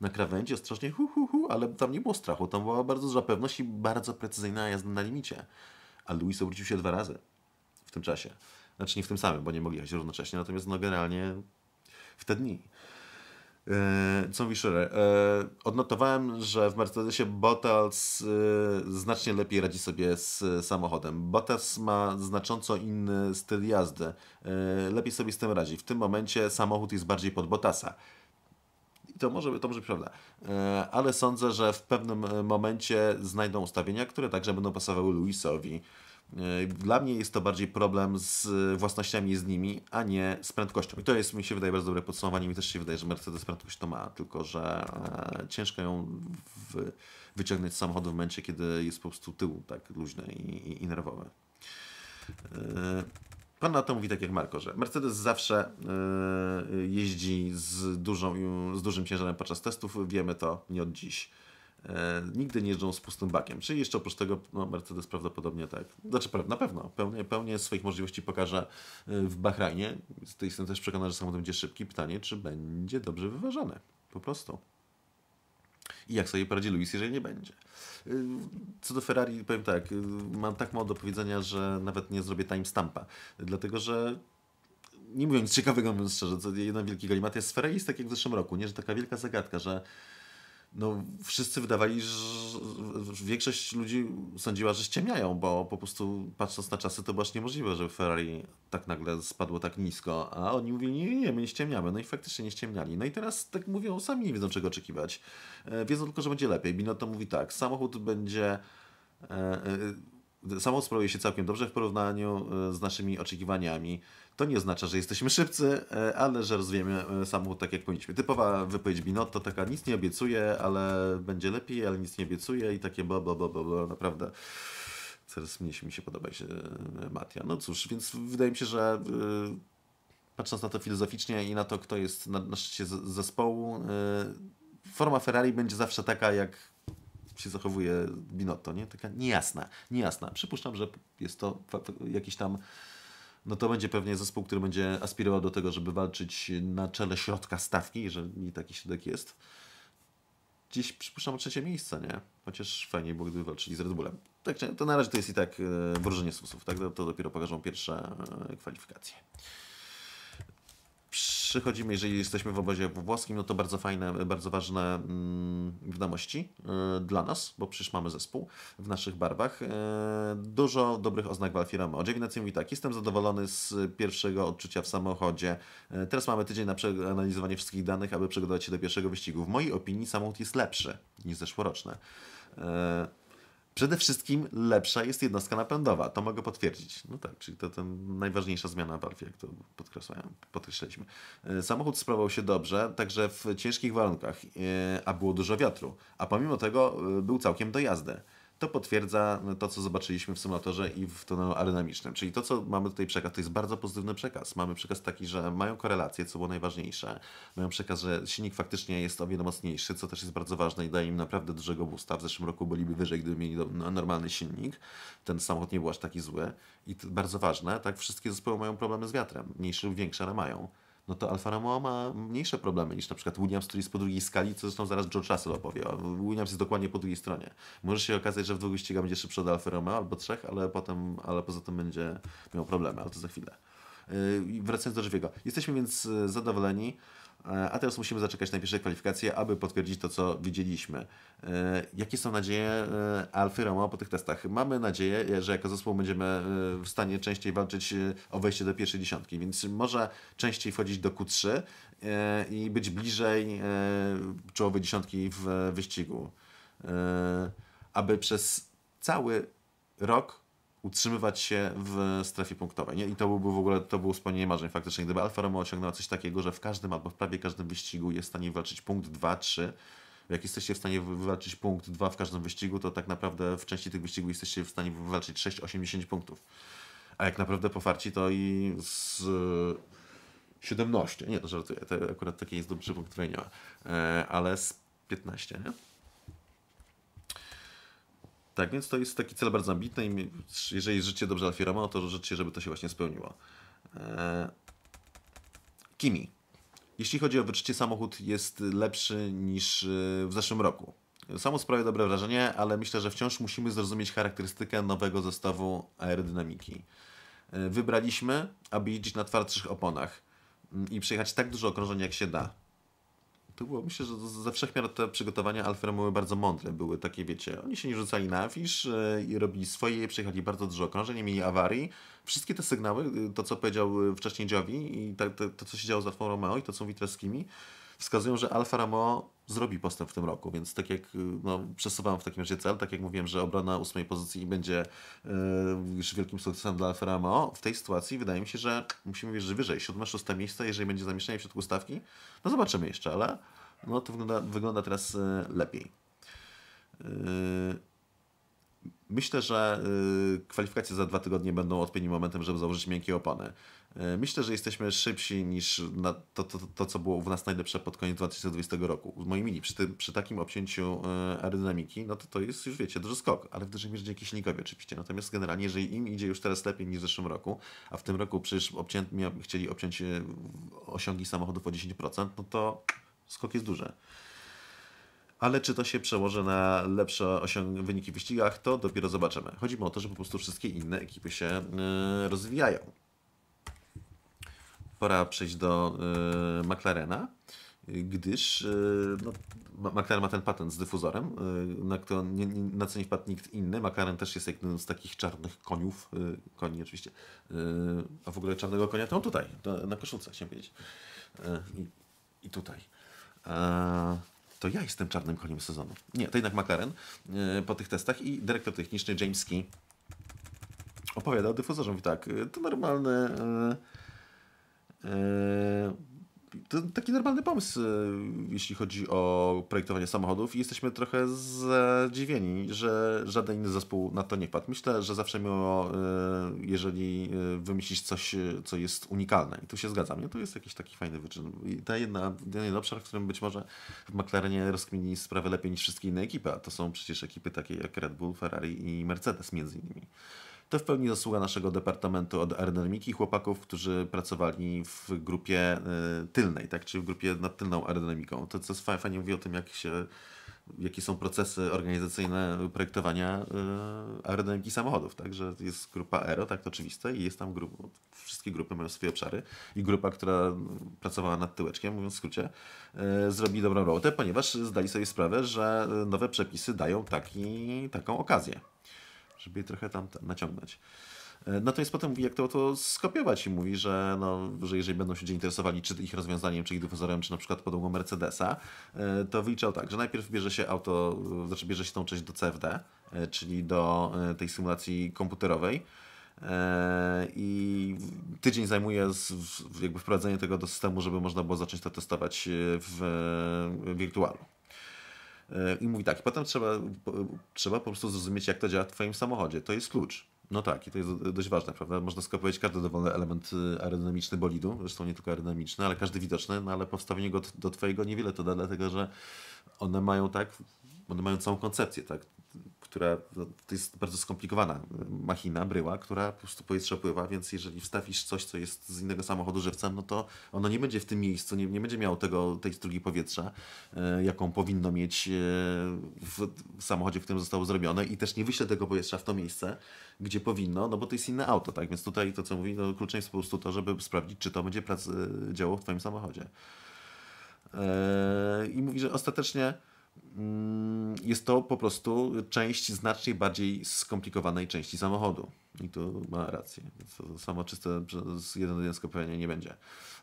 na krawędzi ostrożnie, hu, hu, hu, ale tam nie było strachu, tam była bardzo duża pewność i bardzo precyzyjna jazda na limicie. A Luis obrócił się dwa razy w tym czasie. Znaczy nie w tym samym, bo nie mogli jechać równocześnie, natomiast no generalnie w te dni. Yy, co mówisz, yy, odnotowałem, że w Mercedesie Bottas yy, znacznie lepiej radzi sobie z samochodem. Bottas ma znacząco inny styl jazdy. Lepiej sobie z tym radzi. W tym momencie samochód jest bardziej pod Bottasa. I to może, to może być prawda. Ale sądzę, że w pewnym momencie znajdą ustawienia, które także będą pasowały Luisowi. E, dla mnie jest to bardziej problem z własnościami z nimi, a nie z prędkością. I to jest, mi się wydaje, bardzo dobre podsumowanie. Mi też się wydaje, że Mercedes prędkość to ma, tylko że e, ciężko ją w, wyciągnąć z samochodu w momencie, kiedy jest po prostu tył tak luźny i, i, i nerwowy. E, pan na to mówi tak jak Marko, że Mercedes zawsze jeździ z, dużą, z dużym ciężarem podczas testów, wiemy to nie od dziś. E, nigdy nie jeżdżą z pustym bakiem. Czyli jeszcze oprócz tego no, Mercedes prawdopodobnie tak, znaczy na pewno, pełnię, pełnię swoich możliwości pokaże w Bahrajnie. Jestem też przekonany, że samochód będzie szybki. Pytanie, czy będzie dobrze wyważony. Po prostu. I jak sobie poradzi Luis, jeżeli nie będzie. E, co do Ferrari, powiem tak, e, mam tak mało do powiedzenia, że nawet nie zrobię timestampa. Dlatego, że nie mówiąc ciekawego, mówiąc szczerze, co jedna wielki galimat jest z Ferrari, jest tak jak w zeszłym roku, nie, że taka wielka zagadka, że no, wszyscy wydawali, że większość ludzi sądziła, że ściemniają, bo po prostu patrząc na czasy to było aż niemożliwe, że Ferrari tak nagle spadło tak nisko, a oni mówili, nie, nie, my nie ściemniamy, no i faktycznie nie ściemniali. No i teraz tak mówią, sami nie wiedzą czego oczekiwać. E, wiedzą tylko, że będzie lepiej. Binotto mówi tak, samochód będzie... E, e, samolot sprawuje się całkiem dobrze w porównaniu e, z naszymi oczekiwaniami. To nie oznacza, że jesteśmy szybcy, e, ale że rozwijamy e, samochód tak, jak powinniśmy. Typowa wypowiedź Binotto, taka nic nie obiecuje, ale będzie lepiej, ale nic nie obiecuje i takie bo, bo, bo, bo, bo naprawdę coraz mniej się mi się podobać Matia. No cóż, więc wydaje mi się, że patrząc na to filozoficznie i na to, kto jest na szczycie zespołu, forma Ferrari będzie zawsze taka, jak się zachowuje Binotto, nie? Taka niejasna, niejasna. Przypuszczam, że jest to jakiś tam no to będzie pewnie zespół, który będzie aspirował do tego, żeby walczyć na czele środka stawki, jeżeli taki środek jest. Dziś przypuszczam o trzecie miejsce, nie? Chociaż fajnie było, gdyby walczyli z Red Bullem. Tak, to na razie to jest i tak e, wróżenie susów, tak? To dopiero pokażą pierwsze e, kwalifikacje przychodzimy, jeżeli jesteśmy w obozie włoskim, no to bardzo fajne, bardzo ważne mm, wiadomości e, dla nas, bo przecież mamy zespół w naszych barwach. E, dużo dobrych oznak Valfi O Dziewiętnacy mówi tak, jestem zadowolony z pierwszego odczucia w samochodzie. E, teraz mamy tydzień na przeanalizowanie wszystkich danych, aby przygotować się do pierwszego wyścigu. W mojej opinii samochód jest lepszy niż zeszłoroczny. Przede wszystkim lepsza jest jednostka napędowa, to mogę potwierdzić. No tak, czyli to, to najważniejsza zmiana barw, jak to podkreślaliśmy. E, samochód sprawował się dobrze, także w ciężkich warunkach, e, a było dużo wiatru, a pomimo tego e, był całkiem dojazdy to potwierdza no, to, co zobaczyliśmy w symulatorze i w tunelu no, aerodynamicznym. Czyli to, co mamy tutaj przekaz, to jest bardzo pozytywny przekaz. Mamy przekaz taki, że mają korelację, co było najważniejsze. Mają przekaz, że silnik faktycznie jest o wiele mocniejszy, co też jest bardzo ważne i daje im naprawdę dużego busta. W zeszłym roku byliby wyżej, gdyby mieli no, normalny silnik. Ten samochód nie był aż taki zły. I bardzo ważne, tak, wszystkie zespoły mają problemy z wiatrem. Mniejsze lub większe, ale mają no to Alfa Romeo ma mniejsze problemy niż na przykład Williams, który jest po drugiej skali, co zresztą zaraz George Russell opowie. Williams jest dokładnie po drugiej stronie. Może się okazać, że w dwóch wyścigach będzie szybszy od Alfa Romeo albo trzech, ale potem, ale poza tym będzie miał problemy, ale to za chwilę. Yy, wracając do Żywiego. Jesteśmy więc y, zadowoleni. E, a teraz musimy zaczekać na pierwsze kwalifikacje, aby potwierdzić to, co widzieliśmy. E, jakie są nadzieje e, Alfy Roma po tych testach? Mamy nadzieję, że jako zespół będziemy w stanie częściej walczyć o wejście do pierwszej dziesiątki, więc może częściej wchodzić do Q3 i być bliżej czołowej dziesiątki w wyścigu. Aby przez cały rok utrzymywać się w strefie punktowej. Nie? I to byłby w ogóle to było spełnienie marzeń faktycznie. Gdyby Alfa Romeo osiągnęła coś takiego, że w każdym albo w prawie każdym wyścigu jest w stanie walczyć punkt 2, 3, jak jesteście w stanie wywalczyć punkt 2 w każdym wyścigu, to tak naprawdę w części tych wyścigów jesteście w stanie wywalczyć 6, 80 punktów. A jak naprawdę pofarci to i z 17, e, nie to żartuję, to akurat taki jest dobrze punkt nie ma, ale z 15, nie? Tak, więc to jest taki cel bardzo ambitny i jeżeli życie dobrze afirmowało, no to życzę, żeby to się właśnie spełniło. E, Kimi. Jeśli chodzi o wyczucie, samochód jest lepszy niż e, w zeszłym roku. Samo sprawia dobre wrażenie, ale myślę, że wciąż musimy zrozumieć charakterystykę nowego zestawu aerodynamiki. E, wybraliśmy, aby jeździć na twardszych oponach mm, i przejechać tak dużo okrążeń, jak się da to było, myślę, że ze wszechmiar te przygotowania Alfrem były bardzo mądre. Były takie, wiecie, oni się nie rzucali na afisz e, i robili swoje, przejechali bardzo dużo okrążeń, nie mieli awarii. Wszystkie te sygnały, y, to co powiedział y, wcześniej Dziowi i to, to, to co się działo za Alfą Romeo i to co mówi teraz wskazują, że Alfa Romeo zrobi postęp w tym roku, więc tak jak no, w takim razie cel, tak jak mówiłem, że obrona ósmej pozycji będzie yy, już wielkim sukcesem dla Alfa Romeo, w tej sytuacji wydaje mi się, że musimy wierzyć wyżej, siódme, szóste miejsce, jeżeli będzie zamieszanie w środku stawki, no zobaczymy jeszcze, ale no to wygląda, wygląda teraz yy, lepiej. Yy, myślę, że kwalifikacje za dwa tygodnie będą odpowiednim momentem, żeby założyć miękkie opony. E, myślę, że jesteśmy szybsi niż to, to, to, co było u nas najlepsze pod koniec 2020 roku. Moimi mini, przy, tym, przy takim obcięciu e, aerodynamiki, no to to jest już wiecie, duży skok, ale w dużej mierze dzięki silnikowi oczywiście. Natomiast generalnie, jeżeli im idzie już teraz lepiej niż w zeszłym roku, a w tym roku przecież obcię... chcieli obciąć osiągi samochodów o 10%, no to skok jest duży. Ale czy to się przełoży na lepsze wyniki w wyścigach, to dopiero zobaczymy. Chodzi mi o to, że po prostu wszystkie inne ekipy się e, rozwijają pora przejść do e, McLarena, gdyż e, no, McLaren ma ten patent z dyfuzorem, e, na, który, nie, na co nie wpadł nikt inny. McLaren też jest jednym z takich czarnych koniów, koni oczywiście, a w ogóle czarnego konia to on tutaj, to, na koszulce chciałem powiedzieć. I, i, tutaj. to ja jestem czarnym koniem sezonu. Nie, to jednak McLaren po tych testach i dyrektor techniczny James Key opowiada o dyfuzorze. Mówi tak, to normalne E, to taki normalny pomysł, e, jeśli chodzi o projektowanie samochodów i jesteśmy trochę zadziwieni, że żaden inny zespół na to nie padł. Myślę, że zawsze miło, e, jeżeli wymyślisz coś, co jest unikalne i tu się zgadzam. Nie? To jest jakiś taki fajny wyczyn. I ta jedna, jeden obszar, w którym być może w McLarenie się sprawę lepiej niż wszystkie inne ekipy, a to są przecież ekipy takie jak Red Bull, Ferrari i Mercedes między innymi. To w pełni zasługa naszego departamentu od aerodynamiki chłopaków, którzy pracowali w grupie e, tylnej, tak, czyli w grupie nad tylną aerodynamiką. To co fajnie mówi o tym, jak się jakie są procesy organizacyjne projektowania e, aerodynamiki samochodów, tak? Że jest grupa aero, tak to oczywiste i jest tam grupa, wszystkie grupy mają swoje obszary i grupa, która pracowała nad tyłeczkiem, mówiąc w skrócie, yy, zrobi dobrą robotę, ponieważ zdali sobie sprawę, że nowe przepisy dają taki, taką okazję żeby je trochę tam, tam naciągnąć. E, Natomiast no potem mówi, jak to, to skopiować i mówi, że, no, że jeżeli będą się ludzie interesowali czy ich rozwiązaniem, czy ich dyfuzorem, czy na przykład podłogą Mercedesa, e, to wyliczał tak, że najpierw bierze się auto, e, znaczy bierze się tą część do CFD, czyli do tej symulacji komputerowej i tydzień zajmuje jakby wprowadzenie tego do systemu, żeby można było zacząć to testować w wirtualu. E, I mówi tak, potem trzeba, trzeba po prostu zrozumieć, jak to działa w Twoim samochodzie. To jest klucz. No tak, i to jest dość ważne, prawda? Można skopiać każdy dowolny element y, aerodynamiczny bolidu, zresztą nie tylko aerodynamiczny, ale każdy widoczny, no ale powstawienie go do Twojego niewiele to da, dlatego że one mają tak one mają całą koncepcję, tak? która no, to jest bardzo skomplikowana machina, bryła, która po prostu powietrze pływa, więc jeżeli wstawisz coś, co jest z innego samochodu żywcem, no to ono nie będzie w tym miejscu, nie, nie będzie miało tego, tej strugi powietrza, e, jaką powinno mieć e, w, w samochodzie, w którym zostało zrobione i też nie wyśle tego powietrza w to miejsce, gdzie powinno, no bo to jest inne auto, tak? Więc tutaj to, co mówi, no, kluczem jest po prostu to, żeby sprawdzić, czy to będzie prac, e, działo w Twoim samochodzie. E, I mówi, że ostatecznie Mm, jest to po prostu część znacznie bardziej skomplikowanej części samochodu. I tu ma rację. To samo czyste z jeden do jeden skopienie nie będzie.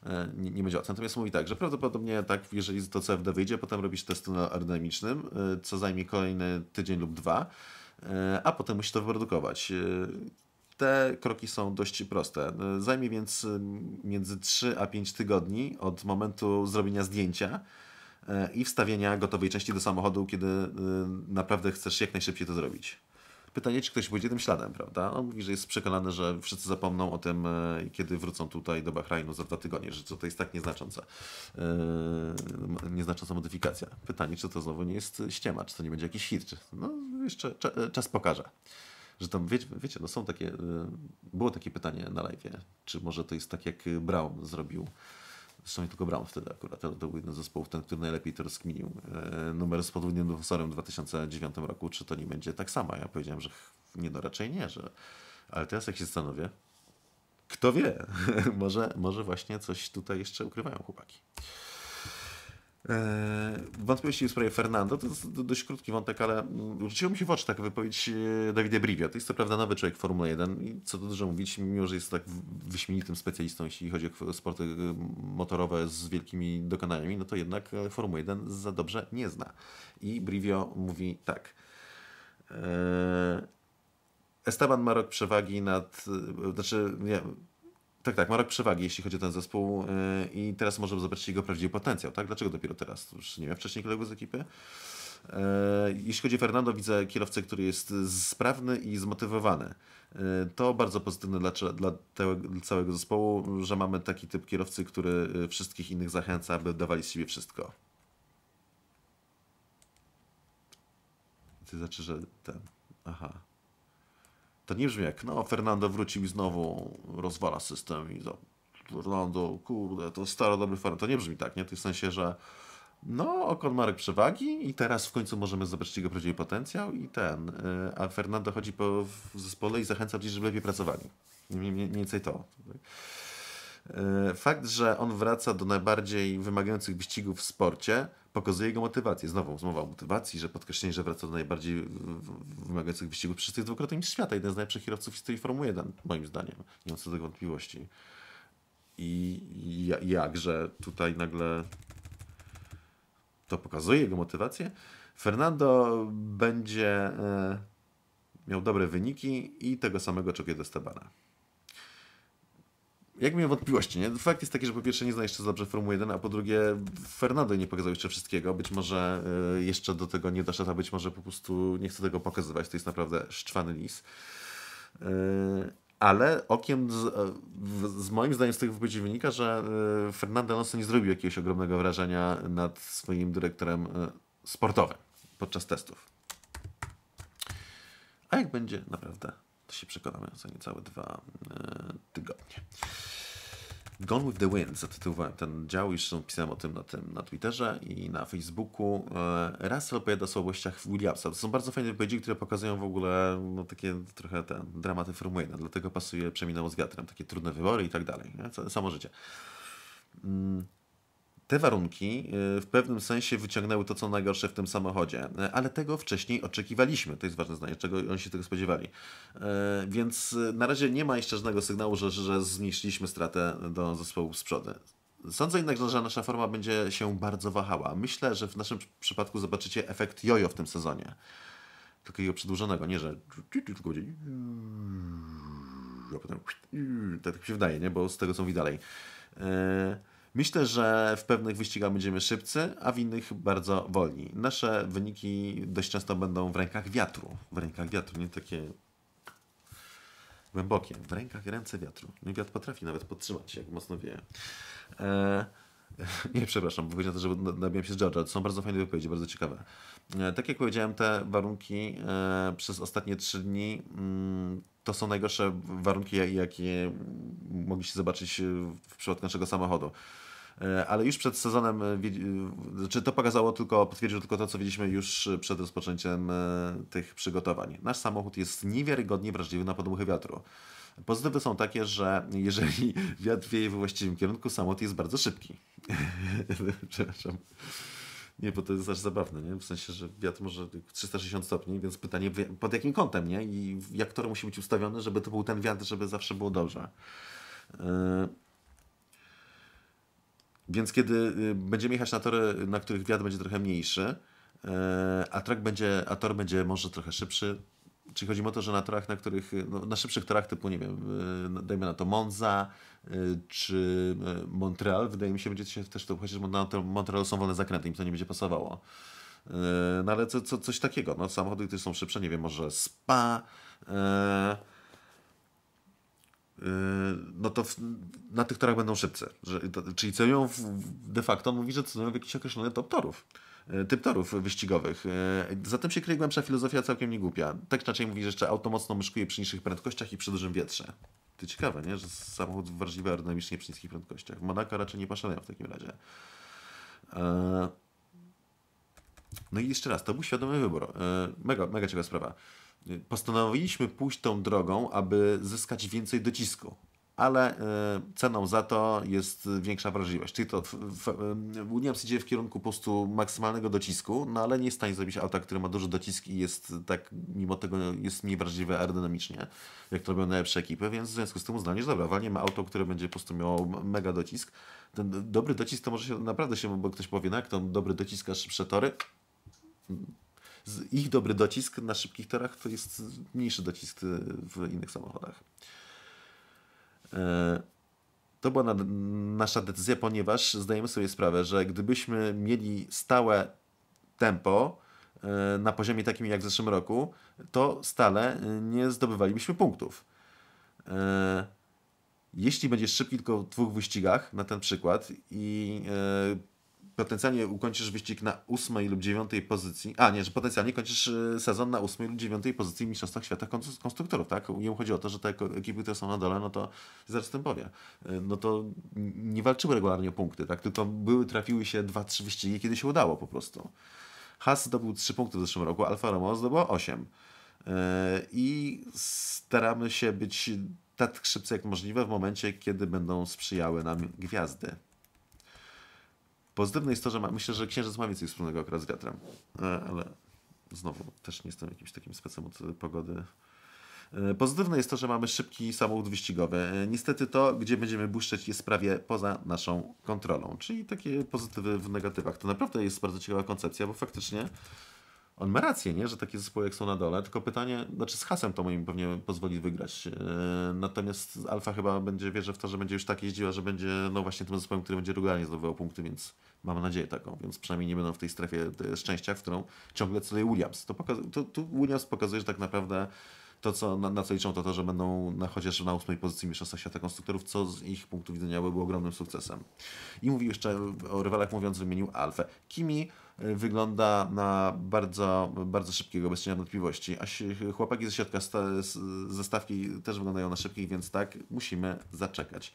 E, nie, nie będzie ocen. Natomiast mówi tak, że prawdopodobnie tak, jeżeli to CFD wyjdzie, potem robisz testy na aerodynamicznym, e, co zajmie kolejny tydzień lub dwa, e, a potem musisz to wyprodukować. Te kroki są dość proste. Zajmie więc między 3 a 5 tygodni od momentu zrobienia zdjęcia i wstawienia gotowej części do samochodu, kiedy y, naprawdę chcesz jak najszybciej to zrobić. Pytanie, czy ktoś pójdzie tym śladem, prawda? On mówi, że jest przekonany, że wszyscy zapomną o tym, y, kiedy wrócą tutaj do Bahrajnu za dwa tygodnie, że to jest tak nieznacząca, y, nieznacząca modyfikacja. Pytanie, czy to znowu nie jest ściema, czy to nie będzie jakiś hit, czy, no jeszcze czas pokaże że tam, wiecie, wiecie, no są takie, było takie pytanie na live, czy może to jest tak jak Brown zrobił Zresztą nie tylko Brown wtedy akurat, to, to był jeden z zespołów, ten, który najlepiej to rozkminił. E, numer z podwójnym dwusorem w 2009 roku, czy to nie będzie tak samo? Ja powiedziałem, że nie, no raczej nie, że... Ale teraz jak się zastanowię, kto wie, może, może właśnie coś tutaj jeszcze ukrywają chłopaki. E, Wątpliwości w sprawie Fernando to jest dość krótki wątek, ale mm, rzuciło mi się w oczy taka wypowiedź e, Davida Brivio. To jest co prawda nowy człowiek Formuły 1 i co tu dużo mówić, mimo że jest tak wyśmienitym specjalistą, jeśli chodzi o sporty e, motorowe z wielkimi dokonaniami, no to jednak Formuły 1 za dobrze nie zna. I Brivio mówi tak. Esteban ma rok przewagi nad, znaczy nie tak, tak, ma rok przewagi, jeśli chodzi o ten zespół y, i teraz możemy zobaczyć jego prawdziwy potencjał, tak? Dlaczego dopiero teraz? Już nie miał wcześniej kolegów z ekipy. Y, jeśli chodzi o Fernando, widzę kierowcę, który jest sprawny i zmotywowany. Y, to bardzo pozytywne dla, dla całego zespołu, że mamy taki typ kierowcy, który wszystkich innych zachęca, aby dawali z siebie wszystko. Ty znaczy, że ten. Aha. To nie brzmi jak, no, Fernando wróci mi znowu, rozwala system i to, Fernando, kurde, to stary dobry Fernando. To nie brzmi tak, nie? To w sensie, że no, Okon Marek przewagi i teraz w końcu możemy zobaczyć jego prawdziwy potencjał i ten. Y, a Fernando chodzi po w zespole i zachęca ludzi, żeby lepiej pracowali. mniej, mniej więcej to. Y, fakt, że on wraca do najbardziej wymagających wyścigów w sporcie, pokazuje jego motywację. Znowu mowa o motywacji, że podkreślenie, że wraca do najbardziej wymagających wyścigów. Przecież jest dwukrotnie mistrz świata, jeden z najlepszych kierowców w historii Formuły 1, moim zdaniem. Nie mam co do tego wątpliwości. I jakże tutaj nagle to pokazuje jego motywację. Fernando będzie e, miał dobre wyniki i tego samego oczekuje do Stebana jak miałem wątpliwości, nie? Fakt jest taki, że po pierwsze nie zna jeszcze za dobrze Formuły 1, a po drugie Fernando nie pokazał jeszcze wszystkiego. Być może y, jeszcze do tego nie doszedł, a być może po prostu nie chce tego pokazywać. To jest naprawdę szczwany lis. Y, ale okiem z, e, z, moim zdaniem z tych wypowiedzi wynika, że y, Fernando Alonso nie zrobił jakiegoś ogromnego wrażenia nad swoim dyrektorem sportowym podczas testów. A jak będzie naprawdę to się przekonamy za niecałe dwa e, tygodnie. Gone with the Wind zatytułowałem ten dział, już pisałem o tym na, tym na Twitterze i na Facebooku. E, Russell opowiada o słabościach Williamsa. To są bardzo fajne wypowiedzi, które pokazują w ogóle no, takie trochę te dramaty formułyjne, dlatego pasuje Przeminęło z wiatrem, takie trudne wybory i tak dalej. Nie? Samo życie. Mm, te warunki w pewnym sensie wyciągnęły to, co najgorsze w tym samochodzie, ale tego wcześniej oczekiwaliśmy. To jest ważne zdanie, czego oni się tego spodziewali. Więc na razie nie ma jeszcze żadnego sygnału, że, że zmniejszyliśmy stratę do zespołu z przodu. Sądzę jednak, że nasza forma będzie się bardzo wahała. Myślę, że w naszym przypadku zobaczycie efekt jojo w tym sezonie. Tylko jego przedłużonego, nie że tylko będzie a potem tak się wydaje, nie? bo z tego co mówi dalej. Yy... Myślę, że w pewnych wyścigach będziemy szybcy, a w innych bardzo wolni. Nasze wyniki dość często będą w rękach wiatru. W rękach wiatru, nie takie głębokie. W rękach ręce wiatru. I wiatr potrafi nawet podtrzymać, jak mocno wieje. E... Nie, przepraszam, powiedziałem to, że nabijam się z George'a. To są bardzo fajne wypowiedzi, bardzo ciekawe. E, tak jak powiedziałem, te warunki e, przez ostatnie trzy dni mm, to są najgorsze warunki, jakie mogliście zobaczyć w przypadku naszego samochodu. E, ale już przed sezonem, e, e, znaczy to pokazało tylko, potwierdziło tylko to, co widzieliśmy już przed rozpoczęciem tych przygotowań. Nasz samochód jest niewiarygodnie wrażliwy na podmuchy wiatru. Pozytywy są takie, że jeżeli wiatr wieje we właściwym kierunku, samochód jest bardzo szybki. Przepraszam. Nie, bo to jest aż zabawne, nie? W sensie, że wiatr może 360 stopni, więc pytanie pod jakim kątem, nie? I jak to musi być ustawione, żeby to był ten wiatr, żeby zawsze było dobrze. Yy. Więc kiedy y, będziemy jechać na tory, na których wiatr będzie trochę mniejszy, e, a, trak będzie, a tor będzie może trochę szybszy, Czyli chodzi o to, że na torach, na których, y, no, na szybszych torach typu, nie wiem, y, no, dajmy na to Monza czy Montreal, wydaje mi się, będzie się też to, chociaż na Montreal są wolne zakręty, im to nie będzie pasowało. E, no ale co, co, coś takiego, no samochody, które są szybsze, nie wiem, może Spa, yy Yy, no to w, na tych torach będą szybce. Że, to, czyli cenują w, de facto, on mówi, że cenują w jakiś określony top torów yy, typ torów wyścigowych. Yy, Zatem się kryje głębsza filozofia całkiem niegłupia. Tak inaczej mówi, że jeszcze auto mocno myszkuje przy niższych prędkościach i przy dużym wietrze. To ciekawe, nie? że samochód wrażliwy aerodynamicznie przy niskich prędkościach. W raczej nie paszają w takim razie. No i jeszcze raz, to był świadomy wybór. Mega, mega ciekawa sprawa. Postanowiliśmy pójść tą drogą, aby zyskać więcej docisku, ale e, ceną za to jest większa wrażliwość. Czyli to Williams idzie w kierunku po prostu maksymalnego docisku, no ale nie jest w stanie zrobić auta, które ma duży docisk i jest tak, mimo tego jest mniej wrażliwe aerodynamicznie, jak to robią najlepsze ekipy, więc w związku z tym uznali, że dobra, ma auto, które będzie po prostu miało mega docisk. Ten dobry docisk to może się naprawdę się, bo ktoś powie, no jak to dobry dociskasz przetory ich dobry docisk na szybkich torach to jest mniejszy docisk e, w innych samochodach. E, to była nasza decyzja, ponieważ zdajemy sobie sprawę, że gdybyśmy mieli stałe tempo e, na poziomie takim jak w zeszłym roku, to stale nie zdobywalibyśmy punktów. Jeśli będziesz szybki tylko w dwóch wyścigach, na ten przykład, i potencjalnie ukończysz wyścig na ósmej lub dziewiątej pozycji, a nie, że potencjalnie kończysz e, sezon na ósmej lub dziewiątej pozycji w Mistrzostwach Świata Konstruktorów, tak? Nie chodzi o to, że te ekipy, które są na dole, no to zaraz tym powiem, e, no to nie walczyły regularnie o punkty, tak? Tylko były, trafiły się dwa, trzy wyścigi, kiedy się udało po prostu. Haas zdobył 3 punkty w zeszłym roku, Alfa Romeo zdobyło 8. E, I staramy się być tak szybcy jak możliwe w momencie, kiedy będą sprzyjały nam gwiazdy. Pozytywne jest to, że ma, myślę, że księżyc ma więcej wspólnego akurat z wiatrem, e, ale znowu też nie jestem jakimś takim specem od pogody. E, pozytywne jest to, że mamy szybki samochód wyścigowy. E, niestety to, gdzie będziemy błyszczeć, jest prawie poza naszą kontrolą. Czyli takie pozytywy w negatywach. To naprawdę jest bardzo ciekawa koncepcja, bo faktycznie on ma rację, nie? że takie zespoły jak są na dole, tylko pytanie, znaczy z hasem to moim pewnie pozwoli wygrać. E, natomiast Alfa chyba będzie, wierzę w to, że będzie już tak jeździła, że będzie no właśnie tym zespołem, który będzie regularnie zdobywał punkty, więc mam nadzieję taką, więc przynajmniej nie będą w tej strefie szczęścia, w którą ciągle celuje Williams. To, pokaz- to, to Williams pokazuje, że tak naprawdę to, co, na, na, co liczą, to to, że będą na, chociaż na ósmej pozycji Mistrzostwa Świata Konstruktorów, co z ich punktu widzenia byłoby ogromnym sukcesem. I mówił jeszcze o rywalach mówiąc, wymienił Alfę. Kimi y, wygląda na bardzo, bardzo szybkiego, bez cienia wątpliwości. A chłopaki ze środka ze stawki też wyglądają na szybkich, więc tak, musimy zaczekać,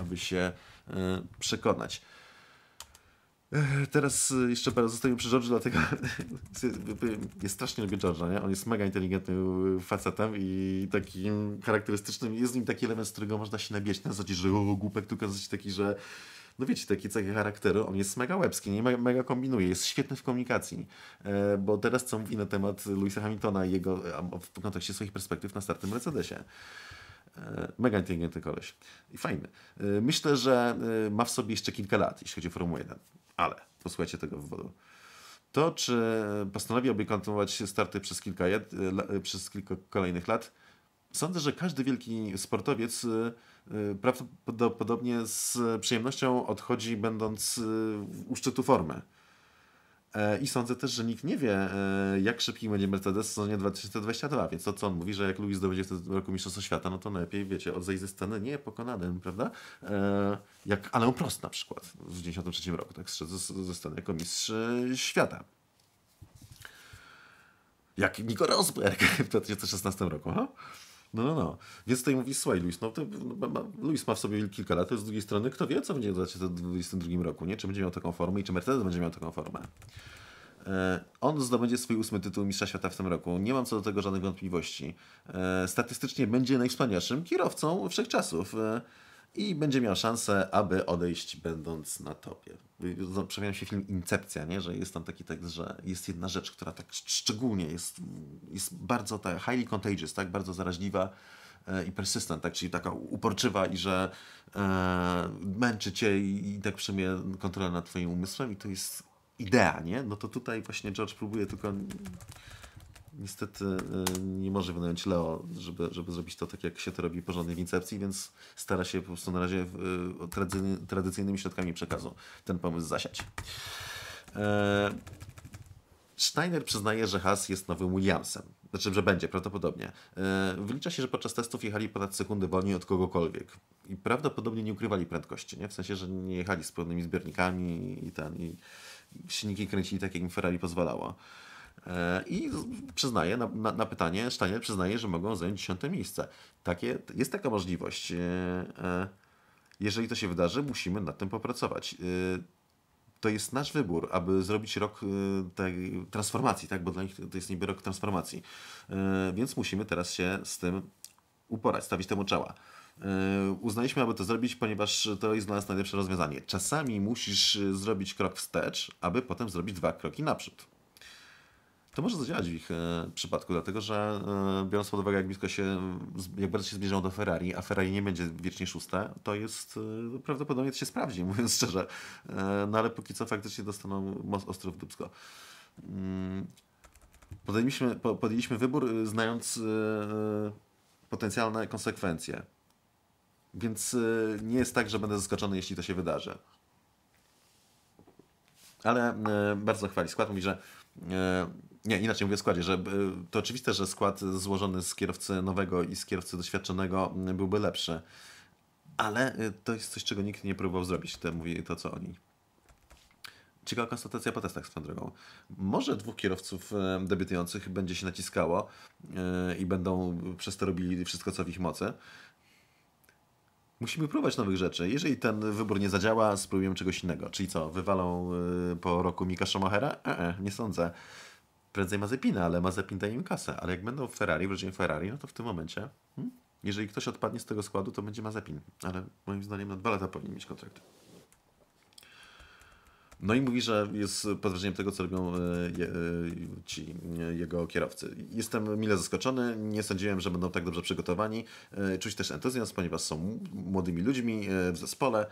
aby się y, przekonać. Teraz y, jeszcze parę zostajemy przy George'u, dlatego jest strasznie lubię George'a, nie? On jest mega inteligentnym y, facetem i takim charakterystycznym, jest w nim taki element, z którego można się nabieć na zasadzie, że o, głupek, tylko na zasadzie taki, że no wiecie, takie cechy charakteru, on jest mega łebski, nie mega kombinuje, jest świetny w komunikacji, e, bo teraz co mówi na temat Louisa Hamiltona i jego, w kontekście swoich perspektyw na startym Mercedesie. E, mega inteligentny koleś i fajny. E, myślę, że ma w sobie jeszcze kilka lat, jeśli chodzi o Formułę 1. Ale, posłuchajcie tego wywodu. To, czy postanowiłby kontynuować starty przez kilka, przez kilka kolejnych lat, sądzę, że każdy wielki sportowiec y, y, prawdopodobnie z przyjemnością odchodzi, będąc y, u szczytu formy. E, I sądzę też, że nikt nie wie, e, jak szybki będzie Mercedes w sezonie 2022, więc to co on mówi, że jak Luis zdobędzie w tym roku Mistrzostwo Świata, no to najlepiej, wiecie, odejść ze sceny niepokonanym, prawda? E, jak Alain Prost na przykład w 1993 roku, tak, zszedł ze sceny jako mistrz świata. Jak Nico Rosberg w 2016 roku, ha? No, no, no. Więc tutaj mówisz, słuchaj, Luis, no, to, no, ma, Luis ma w sobie kilka lat, z drugiej strony kto wie, co będzie w 2022 roku, nie? Czy będzie miał taką formę i czy Mercedes będzie miał taką formę. E, on zdobędzie swój ósmy tytuł Mistrza Świata w tym roku. Nie mam co do tego żadnych wątpliwości. E, statystycznie będzie najwspanialszym kierowcą wszechczasów. czasów e, i będzie miał szansę, aby odejść będąc na topie. No, Przewijam się film Incepcja, nie? że jest tam taki tekst, że jest jedna rzecz, która tak szczególnie jest, jest bardzo ta highly contagious, tak? bardzo zaraźliwa e, i persistent tak? czyli taka uporczywa i że e, męczy cię i, i tak przejmie kontrolę nad twoim umysłem i to jest idea, nie? No to tutaj właśnie George próbuje tylko niestety y, nie może wynająć Leo, żeby, żeby zrobić to tak, jak się to robi porządnie w Incepcji, więc stara się po prostu na razie y, tradycyjnymi środkami przekazu ten pomysł zasiać. E, Steiner przyznaje, że Has jest nowym Williamsem. Znaczy, że będzie prawdopodobnie. Wlicza e, wylicza się, że podczas testów jechali ponad sekundy wolniej od kogokolwiek. I prawdopodobnie nie ukrywali prędkości, nie? W sensie, że nie jechali z pełnymi zbiornikami i ten, i silniki kręcili tak, jak im Ferrari pozwalała. E, I przyznaje, na, na, na pytanie, Steiner przyznaje, że mogą zająć dziesiąte miejsce. Takie, jest taka możliwość. E, e, jeżeli to się wydarzy, musimy nad tym popracować. To jest nasz wybór, aby zrobić rok tej transformacji, tak? bo dla nich to jest niby rok transformacji. Więc musimy teraz się z tym uporać, stawić temu czoła. Uznaliśmy, aby to zrobić, ponieważ to jest dla nas najlepsze rozwiązanie. Czasami musisz zrobić krok wstecz, aby potem zrobić dwa kroki naprzód to może zadziałać w ich e, przypadku, dlatego że e, biorąc pod uwagę, jak blisko się, jak bardzo się zbliżą do Ferrari, a Ferrari nie będzie wiecznie szóste, to jest e, prawdopodobnie to się sprawdzi, mówiąc szczerze. No ale póki co faktycznie dostaną most ostro w dubsko. Mm. Podjęliśmy, podjęliśmy wybór, znając potencjalne konsekwencje. Więc nie jest tak, że będę zaskoczony, jeśli to się wydarzy. Ale bardzo chwali skład. Mówi, że E, nie, inaczej mówię składzie, że e, to oczywiste, że skład złożony z kierowcy nowego i z kierowcy doświadczonego byłby lepszy. Ale e, to jest coś, czego nikt nie próbował zrobić, to mówi to, co oni. Ciekawa konstatacja po testach swoją drogą. Może dwóch kierowców debiutujących będzie się naciskało i będą przez to robili wszystko, co w ich mocy. Musimy próbować nowych rzeczy. Jeżeli ten wybór nie zadziała, spróbujemy czegoś innego. Czyli co, wywalą y, po roku Mika Schumachera? E, e, nie sądzę. Prędzej Mazepina, ale Mazepin daje im kasę. Ale jak będą w Ferrari, w Ferrari, no to w tym momencie, hmm, jeżeli ktoś odpadnie z tego składu, to będzie Mazepin. Ale moim zdaniem na dwa lata powinien mieć kontrakt. No i mówi, że jest pod wrażeniem tego, co robią e, je, e, ci e, jego kierowcy. Jestem mile zaskoczony, nie sądziłem, że będą tak dobrze przygotowani. Czuć też entuzjazm, ponieważ są młodymi ludźmi w zespole.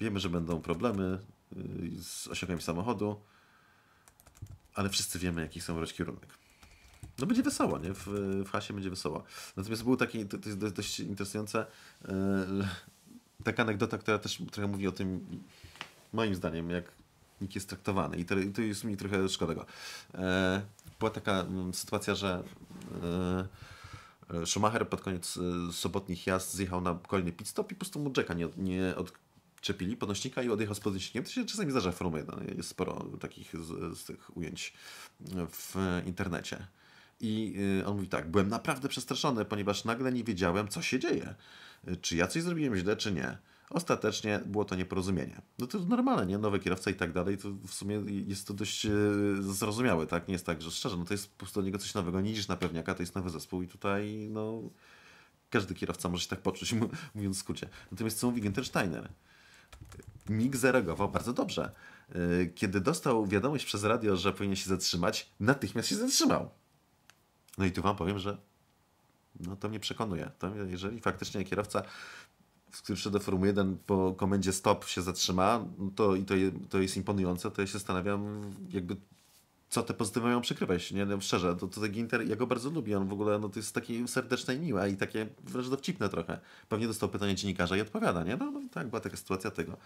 Wiemy, że będą problemy z osiągnięciem samochodu, ale wszyscy wiemy, jaki są robić kierunek. No będzie wesoło, nie? W, w hasie będzie wesoło. Natomiast był taki, to, jest dość interesujące, taka anegdota, która też trochę mówi o tym, moim zdaniem, jak nikt jest traktowany. I to, to jest mi trochę szkoda E, była taka mm, sytuacja, że e, Schumacher pod koniec e, sobotnich jazd zjechał na kolejny pit stop i po prostu mu Jacka nie, nie odczepili podnośnika i odjechał z podnośnikiem. To się czasami zdarza w Formule 1. Jest sporo takich z, z tych ujęć w internecie. I e, on mówi tak, byłem naprawdę przestraszony, ponieważ nagle nie wiedziałem, co się dzieje. E, czy ja coś zrobiłem źle, czy nie. Ostatecznie było to nieporozumienie. No to normalne, nie? Nowy kierowca i tak dalej, to w sumie jest to dość e, zrozumiałe, tak? Nie jest tak, że szczerze, no to jest po prostu do niego coś nowego, nie idziesz na pewniaka, to jest nowy zespół i tutaj, no... Każdy kierowca może się tak poczuć, mówiąc w skrócie. Natomiast co mówi Steiner. Mig zareagował bardzo dobrze. E, kiedy dostał wiadomość przez radio, że powinien się zatrzymać, natychmiast się zatrzymał. No i tu wam powiem, że no to mnie przekonuje. To jeżeli faktycznie kierowca w szedł Formuły 1 po komendzie stop się zatrzyma, no to, i to, to jest imponujące, to ja się zastanawiam, jakby co te pozytywy mają przykrywać, nie? No, szczerze, to, to Ginter, ja go bardzo lubię, on w ogóle, no to jest taki serdeczny i miły, i takie wręcz dowcipne trochę. Pewnie dostał pytanie dziennikarza i odpowiada, nie? No, no tak, była taka sytuacja tego.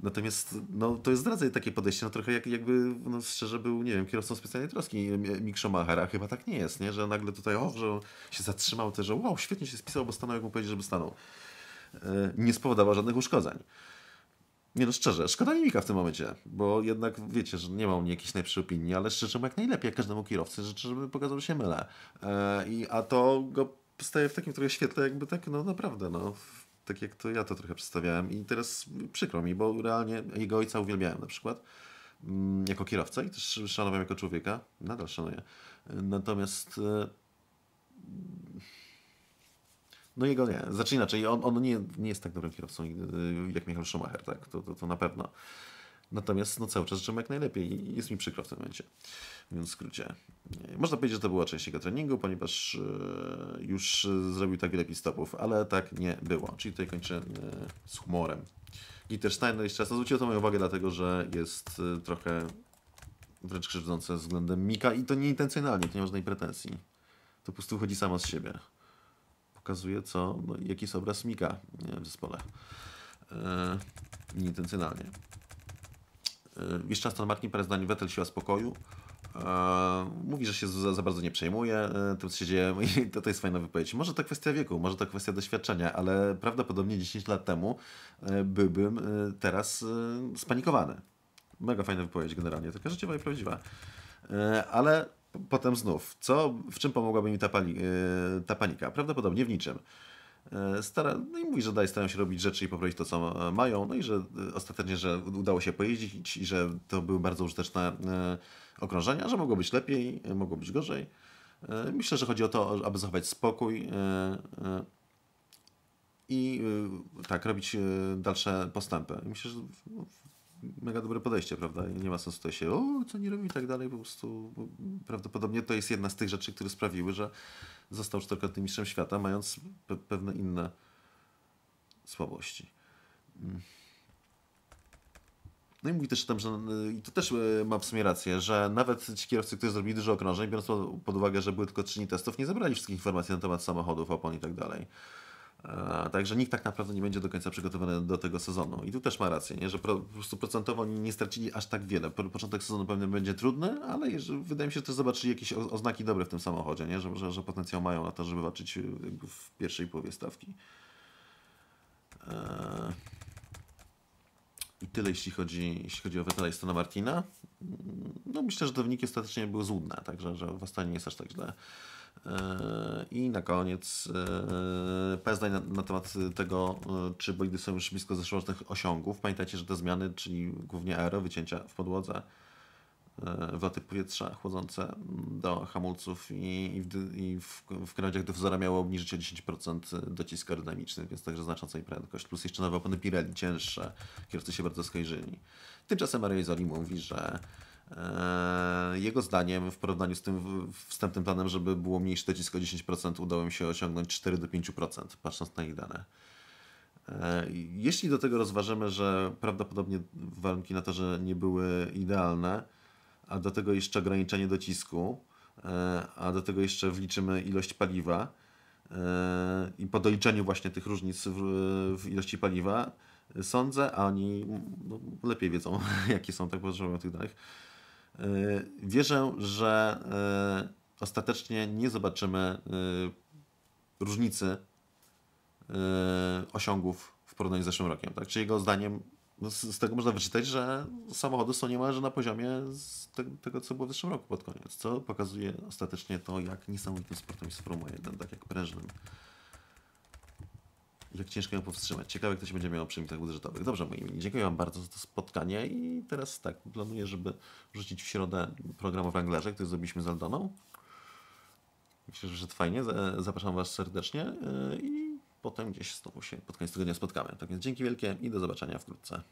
Natomiast, no to jest zdradzę takie podejście, no trochę jak, jakby, no szczerze był, nie wiem, kierowcą specjalnej troski Mick Schumacher, a chyba tak nie jest, nie? Że nagle tutaj, o, że się zatrzymał, to, że wow, świetnie się spisał, bo stanął, jak mu powiedzieć, żeby stanął. E, nie spowodowała żadnych uszkodzeń. Nie no szczerze, szkoda Mimika w tym momencie, bo jednak wiecie, że nie mam jakiejś najlepszej opinii, ale szczerze mu jak najlepiej, jak każdemu kierowcy życzę, żeby pokazał, że się mylę. E, i, a to go staje w takim trochę świetle, jakby tak, no naprawdę, no tak jak to ja to trochę przedstawiałem i teraz przykro mi, bo realnie jego ojca uwielbiałem na przykład mm, jako kierowca i też szanowałem jako człowieka, nadal szanuję. E, natomiast no jego nie. Znaczy inaczej, on, on nie, nie jest tak dobrym kierowcą y, jak Michał Schumacher, tak? To, to, to na pewno. Natomiast no, cały czas życzę jak najlepiej jest mi przykro w tym momencie. Mówiąc w skrócie. Y, można powiedzieć, że to była część jego treningu, ponieważ y, już zrobił tak wiele stopów, ale tak nie było. Czyli tutaj kończę z humorem. Gitter Stein, no jeszcze raz, zwrócił to moją uwagę, dlatego że jest trochę wręcz krzywdzące względem Mika i to nieintencjonalnie, to nie ma żadnej pretensji. To po prostu chodzi sama z siebie pokazuje, co, no, jaki jest obraz Mika w zespole. Yy, e, intencjonalnie. Yy, e, jeszcze raz to parę zdań. Wetel siła spokoju. E, mówi, że się za, za bardzo nie przejmuje tym, co się dzieje. I to, to jest fajna wypowiedź. Może to kwestia wieku, może to kwestia doświadczenia, ale prawdopodobnie 10 lat temu byłbym teraz spanikowany. Mega fajna wypowiedź generalnie, taka życiowa i prawdziwa. Ale potem znów, co, w czym pomogłaby mi ta, pani, e, ta panika? Prawdopodobnie w niczym. E, stara, no i mówi, że dalej starają się robić rzeczy i poprawić to, co mają, no i że e, ostatecznie, że udało się pojeździć i że to były bardzo użyteczne okrążenia, że mogło być lepiej, mogło być gorzej. Myślę, że chodzi o to, aby zachować spokój i tak, robić dalsze postępy. Myślę, że no, mega dobre podejście, prawda? I nie ma sensu tutaj się, o, co nie robi i tak dalej, po prostu prawdopodobnie to jest jedna z tych rzeczy, które sprawiły, że został czterokrotnym mistrzem świata, mając pe pewne inne słabości. Mm. No i mówi też tam, że i to też e, ma w sumie rację, że nawet ci kierowcy, którzy zrobili dużo okrążeń, biorąc pod uwagę, że były tylko trzy dni testów, nie zebrali wszystkich informacji na temat samochodów, opon i tak dalej. Także nikt tak naprawdę nie będzie do końca przygotowany do tego sezonu. I tu też ma rację, nie? że po prostu procentowo nie stracili aż tak wiele. Początek sezonu pewnie będzie trudny, ale wydaje mi się, że też zobaczyli jakieś oznaki dobre w tym samochodzie, nie? Że, że, że potencjał mają na to, żeby walczyć w pierwszej połowie stawki. E, I tyle, jeśli chodzi, jeśli chodzi o Vettela i Stona Martina. No myślę, że te wyniki ostatecznie były złudne, także że w ostatniej nie jest aż tak źle. E, I na koniec e, parę na, na, temat tego, e, czy bolidy są już blisko zeszłorocznych osiągów. Pamiętajcie, że te zmiany, czyli głównie aero, wycięcia w podłodze, wloty powietrza chłodzące do hamulców i, i, w, i w, w krawędziach dyfuzora miało obniżyć o 10% docisk aerodynamiczny, więc także znacząca i prędkość. Plus jeszcze nowe opony Pirelli, cięższe, kierowcy się bardzo skojarzyli. Tymczasem Aero mówi, że E, jego zdaniem, w porównaniu z tym wstępnym planem, żeby było mniej śledzisk o 10%, udało mi się osiągnąć 4-5%, patrząc na ich dane. Jeśli do tego rozważymy, że prawdopodobnie warunki na torze nie były idealne, a do tego jeszcze ograniczenie docisku, e, a do tego jeszcze wliczymy ilość paliwa e, i po doliczeniu właśnie tych różnic w ilości paliwa, sądzę, a oni no, lepiej wiedzą, jakie są, tak potrzebują tych danych Y, wierzę, że y, ostatecznie nie zobaczymy y, różnicy osiągów w porównaniu z zeszłym rokiem. Tak? Czyli jego zdaniem no, z, tego można wyczytać, że samochody są niemalże na poziomie tego, co było w zeszłym roku pod koniec, co pokazuje ostatecznie to, jak niesamowitym sportem jest Formuła 1, tak jak prężnym jak ciężko ją powstrzymać. Ciekawe, jak to się będzie miało przy limitach budżetowych. Dobrze, moi mili, dziękuję Wam bardzo za to spotkanie i teraz tak, planuję, żeby rzucić w środę program o węglarze, który zrobiliśmy z Aldoną. Myślę, że fajnie. Zapraszam Was serdecznie e, i potem gdzieś znowu się pod koniec tygodnia spotkamy. Tak więc dzięki wielkie i do zobaczenia wkrótce.